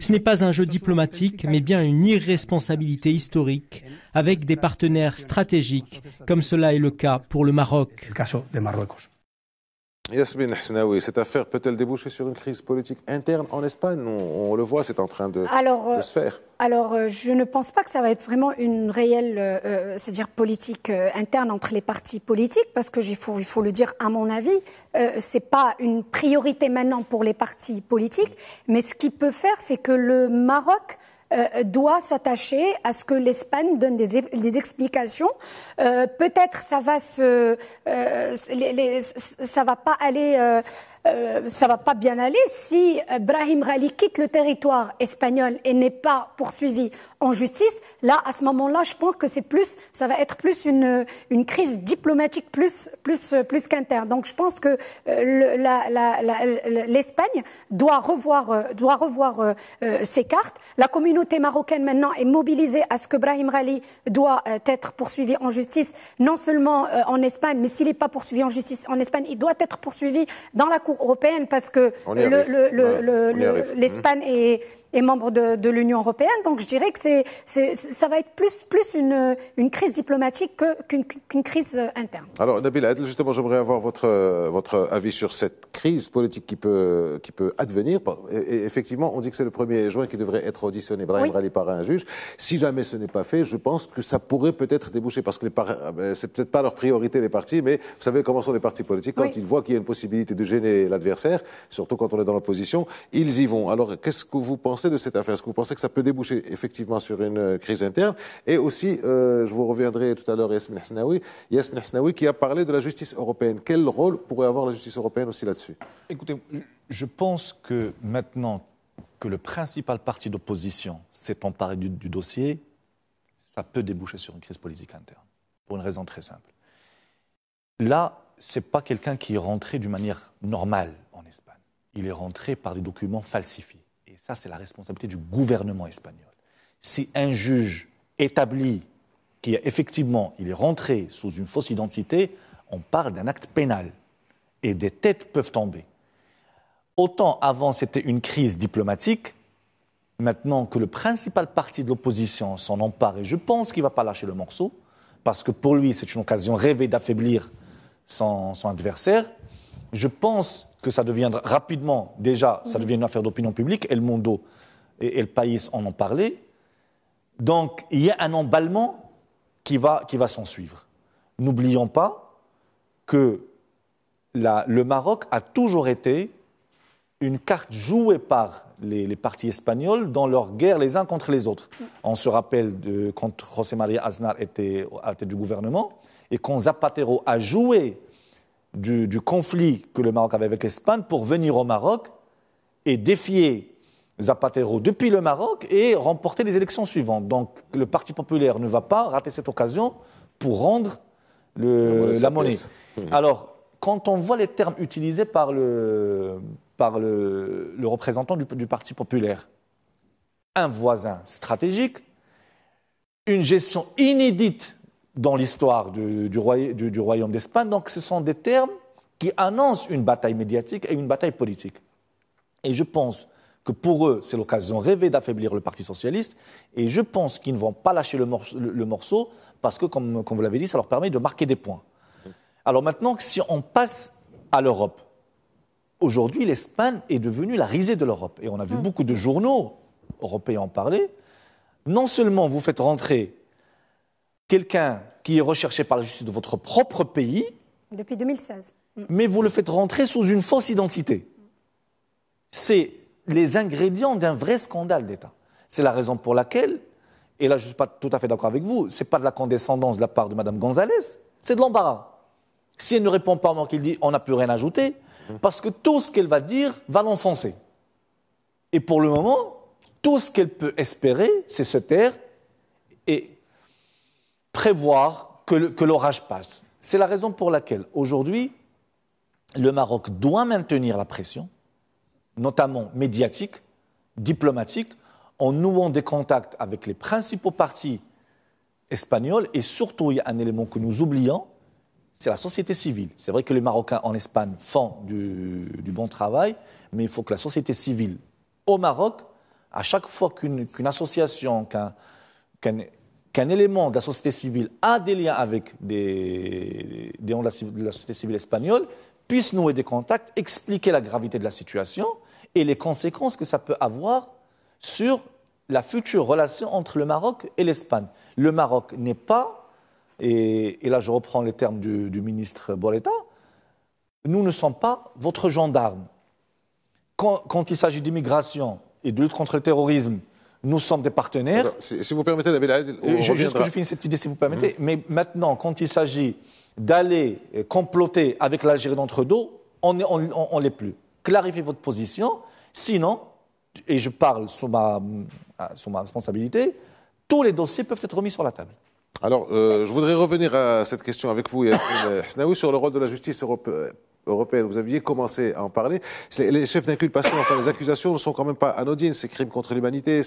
Ce n'est pas un jeu diplomatique, mais bien une irresponsabilité historique avec des partenaires stratégiques, comme cela est le cas pour le Maroc. Yasmine Hsnaoui, cette affaire peut-elle déboucher sur une crise politique interne en Espagne on, le voit, c'est en train de, alors, euh, se faire. Alors, euh, je ne pense pas que ça va être vraiment une réelle, euh, c'est-à-dire politique interne entre les partis politiques, parce que il faut, il faut le dire, à mon avis, c'est pas une priorité maintenant pour les partis politiques. Mais ce qui peut faire, c'est que le Maroc euh, doit s'attacher à ce que l'Espagne donne des, explications. Euh, peut-être ça va se, euh, ça va pas aller. ça va pas bien aller si Brahim Rali quitte le territoire espagnol et n'est pas poursuivi en justice. Là, à ce moment-là, je pense que c'est plus, ça va être plus une, une crise diplomatique plus, plus, plus qu'interne. Donc, je pense que euh, l'Espagne doit revoir, euh, doit revoir euh, ses cartes. La communauté marocaine maintenant est mobilisée à ce que Brahim Rali doit être poursuivi en justice, non seulement en Espagne, mais s'il n'est pas poursuivi en justice en Espagne, il doit être poursuivi dans la Cour européenne parce que l'Espagne mmh. est et membre de, l'Union européenne. Donc je dirais que c'est, ça va être plus, plus une, une crise diplomatique qu'une, crise interne. Alors Nabil Adel, justement, j'aimerais avoir votre, votre avis sur cette crise politique qui peut, qui peut advenir. Et, effectivement, on dit que c'est le 1er juin qui devrait être auditionné Brahim aller par un juge. Si jamais ce n'est pas fait, je pense que ça pourrait peut-être déboucher, parce que ah ben, c'est peut-être pas leur priorité les partis, mais vous savez comment sont les partis politiques, quand ils voient qu'il y a une possibilité de gêner l'adversaire, surtout quand on est dans l'opposition, ils y vont. Alors qu'est-ce que vous pensez de cette affaire Est-ce que vous pensez que ça peut déboucher effectivement sur une euh, crise interne Et aussi, euh, je vous reviendrai tout à l'heure, Yasmin Hsnaoui, Yasmin qui a parlé de la justice européenne. Quel rôle pourrait avoir la justice européenne aussi là-dessus Écoutez, je pense que maintenant que le principal parti d'opposition s'est emparé du, du dossier, ça peut déboucher sur une crise politique interne, pour une raison très simple. Là, c'est pas quelqu'un qui est rentré d'une manière normale en Espagne. Il est rentré par des documents falsifiés et ça c'est la responsabilité du gouvernement espagnol, si un juge établit qu'effectivement il est rentré sous une fausse identité, on parle d'un acte pénal et des têtes peuvent tomber. Autant avant c'était une crise diplomatique, maintenant que le principal parti de l'opposition s'en empare, et je pense qu'il ne va pas lâcher le morceau, parce que pour lui c'est une occasion rêvée d'affaiblir son, son adversaire, je pense que ça devienne rapidement, déjà, ça mhm. devient une affaire d'opinion publique, El Mondo et El País en ont parlé. Donc, il y a un emballement qui va, qui va s'en suivre. N'oublions pas que le Maroc a toujours été une carte jouée par les, partis espagnols dans leur guerre les uns contre les autres. Mm. On se rappelle de, quand José María Aznar était à tête du gouvernement et quand Zapatero a joué du, conflit que le Maroc avait avec l'Espagne pour venir au Maroc et défier Zapatero depuis le Maroc et remporter les élections suivantes. Donc le Parti populaire ne va pas rater cette occasion pour rendre la, monnaie. <laughs> Alors, quand on voit les termes utilisés par le, représentant du, Parti populaire, un voisin stratégique, une gestion inédite dans l'histoire du, royaume d'Espagne. Donc ce sont des termes qui annoncent une bataille médiatique et une bataille politique. Et je pense que pour eux, c'est l'occasion rêvée d'affaiblir le Parti socialiste. Et je pense qu'ils ne vont pas lâcher le morceau, parce que, comme, vous l'avez dit, ça leur permet de marquer des points. Alors maintenant, si on passe à l'Europe, aujourd'hui, l'Espagne est devenue la risée de l'Europe. Et on a vu mmh. beaucoup de journaux européens en parler. Non seulement vous faites rentrer quelqu'un qui est recherché par la justice de votre propre pays. Depuis 2016. Mm. Mais vous le faites rentrer sous une fausse identité. C'est les ingrédients d'un vrai scandale d'État. C'est la raison pour laquelle, et là je ne suis pas tout à fait d'accord avec vous, ce n'est pas de la condescendance de la part de Mme Gonzalez, c'est de l'embarras. Si elle ne répond pas au moi qu'il dit, on n'a plus rien à ajouter, mm. parce que tout ce qu'elle va dire va l'enfoncer. Et pour le moment, tout ce qu'elle peut espérer, c'est se taire prévoir que, l'orage passe. C'est la raison pour laquelle aujourd'hui, le Maroc doit maintenir la pression, notamment médiatique, diplomatique, en nouant des contacts avec les principaux partis espagnols. Et surtout, il y a un élément que nous oublions, c'est la société civile. C'est vrai que les Marocains en Espagne font du, bon travail, mais il faut que la société civile au Maroc, à chaque fois qu'une association, qu'un qu'un élément de la société civile a des liens avec des, des de la société civile espagnole puisse nouer des contacts, expliquer la gravité de la situation et les conséquences que ça peut avoir sur la future relation entre le Maroc et l'Espagne. Le Maroc n'est pas, et, là je reprends les termes du, ministre Boletta, nous ne sommes pas votre gendarme. Quand, quand il s'agit d'immigration et de lutte contre le terrorisme, nous sommes des partenaires. Eh ben, si, vous permettez, David, euh, Juste que je finisse cette idée, si vous permettez. Mmh. Mais maintenant, quand il s'agit d'aller euh, comploter avec l'Algérie d'entre deux, on ne l'est plus. Clarifiez votre position, sinon, et je parle euh, sous ma, responsabilité, tous les dossiers peuvent être remis sur la table. Alors, je voudrais revenir à cette question avec vous, et <coughs> Snaou sur le rôle de la justice européenne européenne. Vous aviez commencé à en parler. Les chefs d'inculpation, enfin les accusations ne sont quand même pas anodines. Ces crimes contre l'humanité,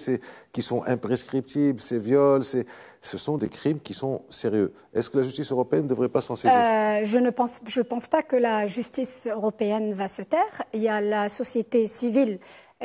qui sont imprescriptibles, ces viols, ce sont des crimes qui sont sérieux. Est-ce que la justice européenne ne devrait pas s'en saisir euh, Je ne pense, je pense pas que la justice européenne va se taire. Il y a la société civile. Et,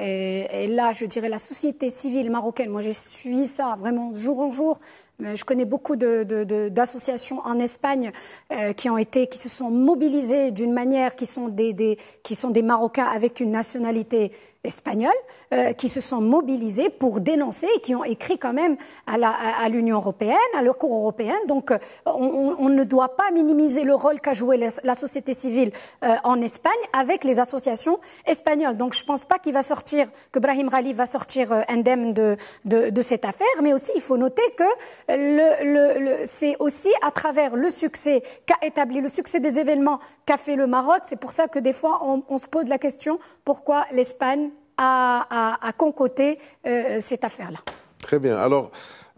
euh, et là, je dirais la société civile marocaine. Moi, j'ai suivi ça vraiment jour en jour euh, je connais beaucoup d'associations en Espagne euh, qui ont été, qui se sont mobilisées d'une manière, qui sont des, des, qui sont des Marocains avec une nationalité espagnols euh, qui se sont mobilisés pour dénoncer et qui ont écrit quand même à l'Union européenne, à la Cour européenne. Donc euh, on, ne doit pas minimiser le rôle qu'a joué la, société civile euh, en Espagne avec les associations espagnoles. Donc je ne pense pas qu'il va sortir, que Brahim Rali va sortir indemne de, de, cette affaire, mais aussi il faut noter que le, c'est aussi à travers le succès qu'a établi, le succès des événements qu'a fait le Maroc. C'est pour ça que des fois on se pose la question pourquoi l'Espagne à, concoter euh, cette affaire-là. Très bien. Alors.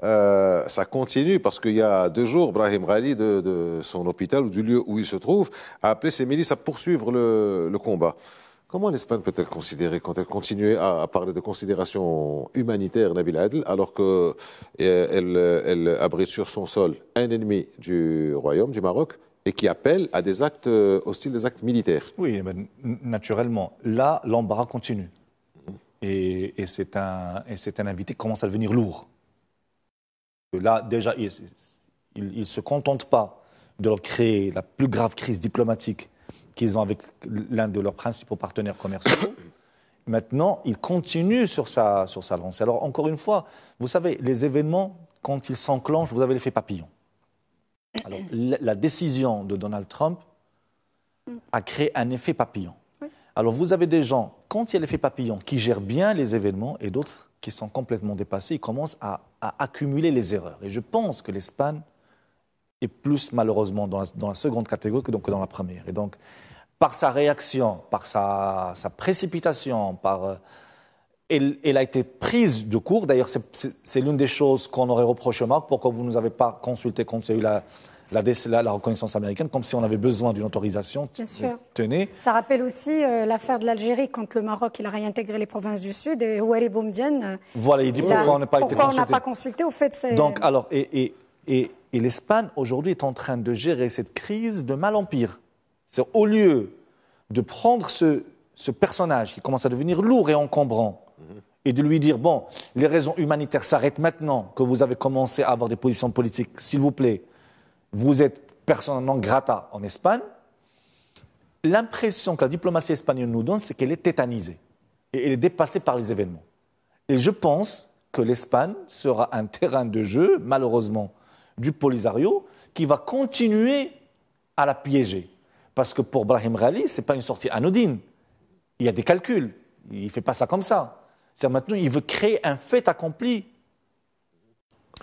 Euh, ça continue parce qu'il y a deux jours, Brahim Rali, de, son hôpital ou du lieu où il se trouve, a appelé ses milices à poursuivre le, combat. Comment l'Espagne peut-elle considérer, quand elle continue à, parler de considération humanitaire, Nabil Adel, alors qu'elle euh, abrite sur son sol un ennemi du royaume, du Maroc, et qui appelle à des actes hostiles, des actes militaires Oui, naturellement. Là, l'embarras continue et, c'est un, invité qui commence à devenir lourd. Là, déjà, ils ne se contentent pas de leur créer la plus grave crise diplomatique qu'ils ont avec l'un de leurs principaux partenaires commerciaux. <coughs> Maintenant, ils continuent sur sa, sur lancée. Alors, encore une fois, vous savez, les événements, quand ils s'enclenchent, vous avez l'effet papillon. Alors, la décision de Donald Trump a créé un effet papillon. Alors vous avez des gens, quand il y a l'effet papillon, qui gèrent bien les événements et d'autres qui sont complètement dépassés, ils commencent à, accumuler les erreurs. Et je pense que l'Espagne est plus malheureusement dans la, seconde catégorie que, dans la première. Et donc par sa réaction, par sa, précipitation, par... Euh, elle, a été prise de court. D'ailleurs, c'est l'une des choses qu'on aurait reproché au Maroc. Pourquoi vous ne nous avez pas consulté quand il y eu la, la, reconnaissance américaine, comme si on avait besoin d'une autorisation. Bien sûr. Ça rappelle aussi euh, l'affaire de l'Algérie quand le Maroc il a réintégré les provinces du Sud et où Boumdien, euh, Voilà, pourquoi on n'a pas consulté. Pourquoi on n'a pas consulté, au fait, c'est. Donc, alors, et, l'Espagne aujourd'hui est en train de gérer cette crise de mal empire. C'est au lieu de prendre ce personnage qui commence à devenir lourd et encombrant et de lui dire bon, les raisons humanitaires s'arrêtent maintenant que vous avez commencé à avoir des positions politiques, s'il vous plaît vous êtes personnellement grata en Espagne, l'impression que la diplomatie espagnole nous donne, c'est qu'elle est tétanisée et elle est dépassée par les événements. Et je pense que l'Espagne sera un terrain de jeu, malheureusement, du Polisario, qui va continuer à la piéger. Parce que pour Brahim Rali, ce n'est pas une sortie anodine. Il y a des calculs. Il ne fait pas ça comme ça. cest maintenant, il veut créer un fait accompli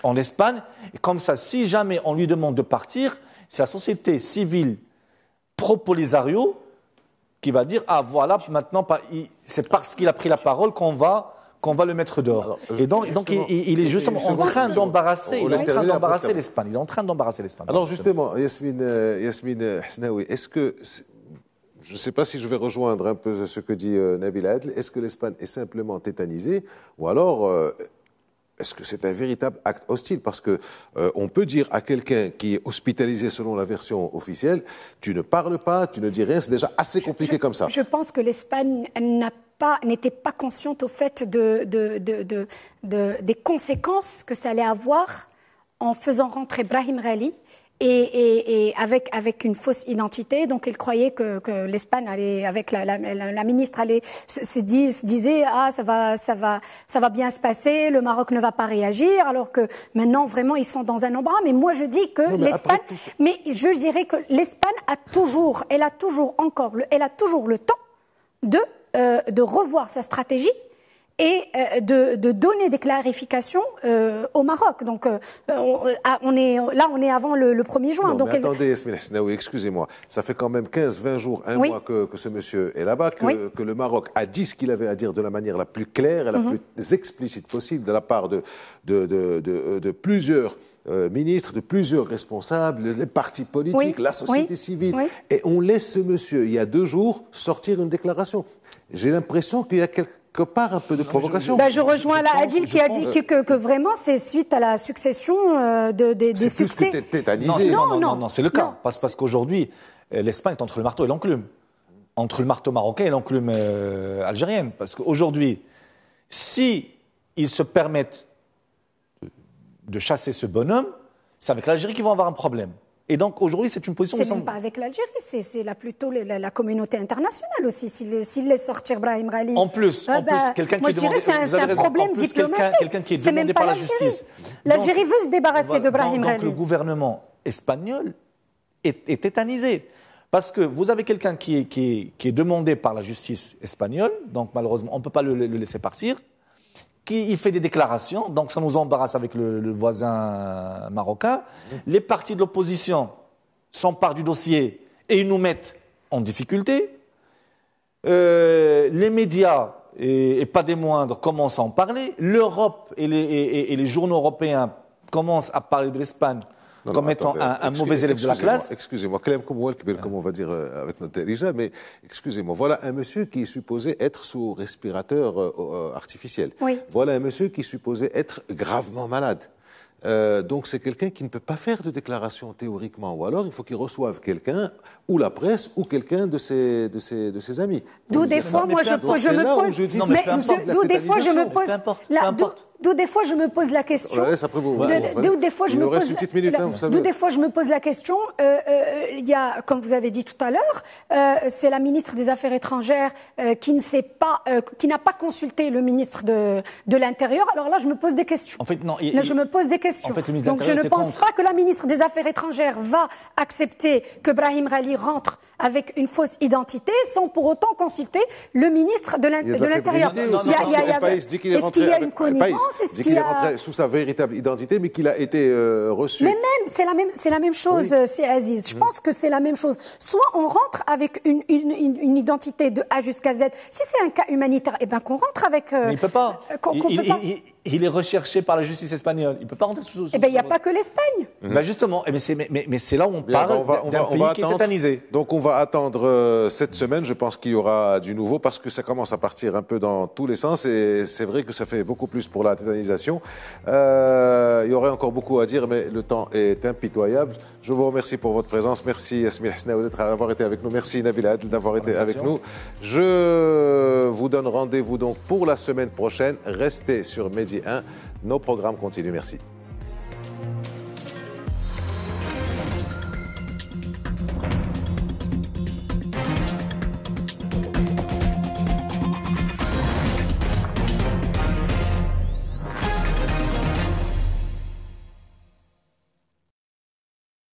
en Espagne. Et comme ça, si jamais on lui demande de partir, c'est la société civile pro-Polisario qui va dire Ah, voilà, maintenant, c'est parce qu'il a pris la parole qu'on va qu'on va le mettre dehors. et donc, il, est justement en train d'embarrasser, l'Espagne. Il est en train d'embarrasser l'Espagne. Alors justement, Yasmine, euh, Yasmine euh, est-ce que, je ne sais pas si je vais rejoindre un peu ce que dit euh, Nabil Adel, est-ce que l'Espagne est simplement tétanisée ou alors est-ce que c'est un véritable acte hostile Parce que euh, on peut dire à quelqu'un qui est hospitalisé selon la version officielle, tu ne parles pas, tu ne dis rien, c'est déjà assez compliqué comme ça. Je pense que l'Espagne n'était pas consciente au fait des conséquences que ça allait avoir en faisant rentrer Brahim Rali et, avec, avec une fausse identité. Donc il croyait que, l'Espagne allait, avec la, ministre, allait, se, disait ah ça va, ça va, ça va bien se passer. Le Maroc ne va pas réagir, alors que maintenant vraiment ils sont dans un embras, Mais moi je dis que l'Espagne, mais je dirais que l'Espagne a toujours, elle a toujours encore, elle a toujours le temps de euh, de revoir sa stratégie et euh, de, de donner des clarifications euh, au Maroc. Donc euh, on, est, là, on est avant le, 1er juin. donc mais Attendez, excusez-moi. Ça fait quand même 15-20 jours, un mois que, que, ce monsieur est là-bas, que, le Maroc a dit ce qu'il avait à dire de la manière la plus claire et la mhm. plus explicite possible de la part de, de, de, de plusieurs. ministres, de plusieurs responsables, les partis politiques, la société civile. Et on laisse ce monsieur, il y a deux jours, sortir une déclaration. J'ai l'impression qu'il y a quelques un peu de provocation. Bah, je rejoins la Adil qui a dit que, vraiment c'est suite à la succession euh, de, des succès. C'est non, non, non, c'est le cas. Parce, qu'aujourd'hui, euh, l'Espagne est entre le marteau et l'enclume. Entre le marteau marocain et l'enclume euh, algérienne. Parce qu'aujourd'hui, si ils se permettent de chasser ce bonhomme, c'est avec l'Algérie qu'ils vont avoir un problème. Et donc aujourd'hui, c'est une position. C'est même pas avec l'Algérie, c'est la, plutôt la, la, communauté internationale aussi. S'il laisse sortir Brahim Rali. En plus, ah bah, quelqu'un qui est demandé, c'est un, problème diplomatique. C'est même pas par la justice. L'Algérie veut se débarrasser de Brahim Rali. Donc le gouvernement espagnol est, tétanisé. Parce que vous avez quelqu'un qui, qui est, demandé par la justice espagnole, donc malheureusement, on ne peut pas le laisser partir qui fait des déclarations, donc ça nous embarrasse avec le, voisin marocain. Mhm. Les partis de l'opposition s'emparent du dossier et ils nous mettent en difficulté. Euh, les médias, et, pas des moindres, commencent à en parler. L'Europe et les journaux européens commencent à parler de l'Espagne comme étant un, mauvais élève de la classe. Excusez-moi, comme on va dire euh, avec notre dirigeant, mais excusez-moi, voilà un monsieur qui est supposé être sous respirateur euh, euh, artificiel. Voilà un monsieur qui est supposé être gravement malade. donc c'est quelqu'un qui ne peut pas faire de déclaration théoriquement, ou alors il faut qu'il reçoive quelqu'un, ou la presse, ou quelqu'un de ses, de, ses, de ses amis. D'où des fois, moi, je, me pose... D'où des fois, je me pose... Peu D'où des fois je me pose la question. Hein, d'où des fois je me pose. la question. Euh, euh, euh, il y a, comme vous avez dit tout à l'heure, c'est la ministre des Affaires étrangères qui ne sait pas, qui n'a pas consulté le ministre de de l'Intérieur. Alors là, je me pose des questions. En fait, non. je me pose des questions. Donc je ne pense pas que la ministre des Affaires étrangères va accepter que Brahim Rali rentre avec une fausse identité sans pour autant consulter le ministre de l'Intérieur. Est-ce qu'il y a une connivence c'est qui sous sa véritable identité, mais qu'il a été euh, reçu. Mais même, c'est la même, c'est la même chose, euh, c'est Aziz. Je mmh. pense que c'est la même chose. Soit on rentre avec une, une, identité de A jusqu'à Z. Si c'est un cas humanitaire, eh bien qu'on rentre avec. Euh, mais il peut pas. peut pas il est recherché par la justice espagnole. Il ne peut pas rentrer sous. eh bien, il n'y a pas que l'Espagne. Mhm. Bah, justement, eh, mais c'est là où on parle d'un pays Donc, on va attendre euh, cette semaine. Je pense qu'il y aura du nouveau parce que ça commence à partir un peu dans tous les sens. Et c'est vrai que ça fait beaucoup plus pour la tétanisation. Euh, il y aurait encore beaucoup à dire, mais le temps est impitoyable. Je vous remercie pour votre présence. Merci Esmir d'avoir été avec nous. Merci Nabil Adel d'avoir été avec nous. Je vous donne rendez-vous donc pour la semaine prochaine. Restez sur Medi 1. Nos programmes continuent. Merci.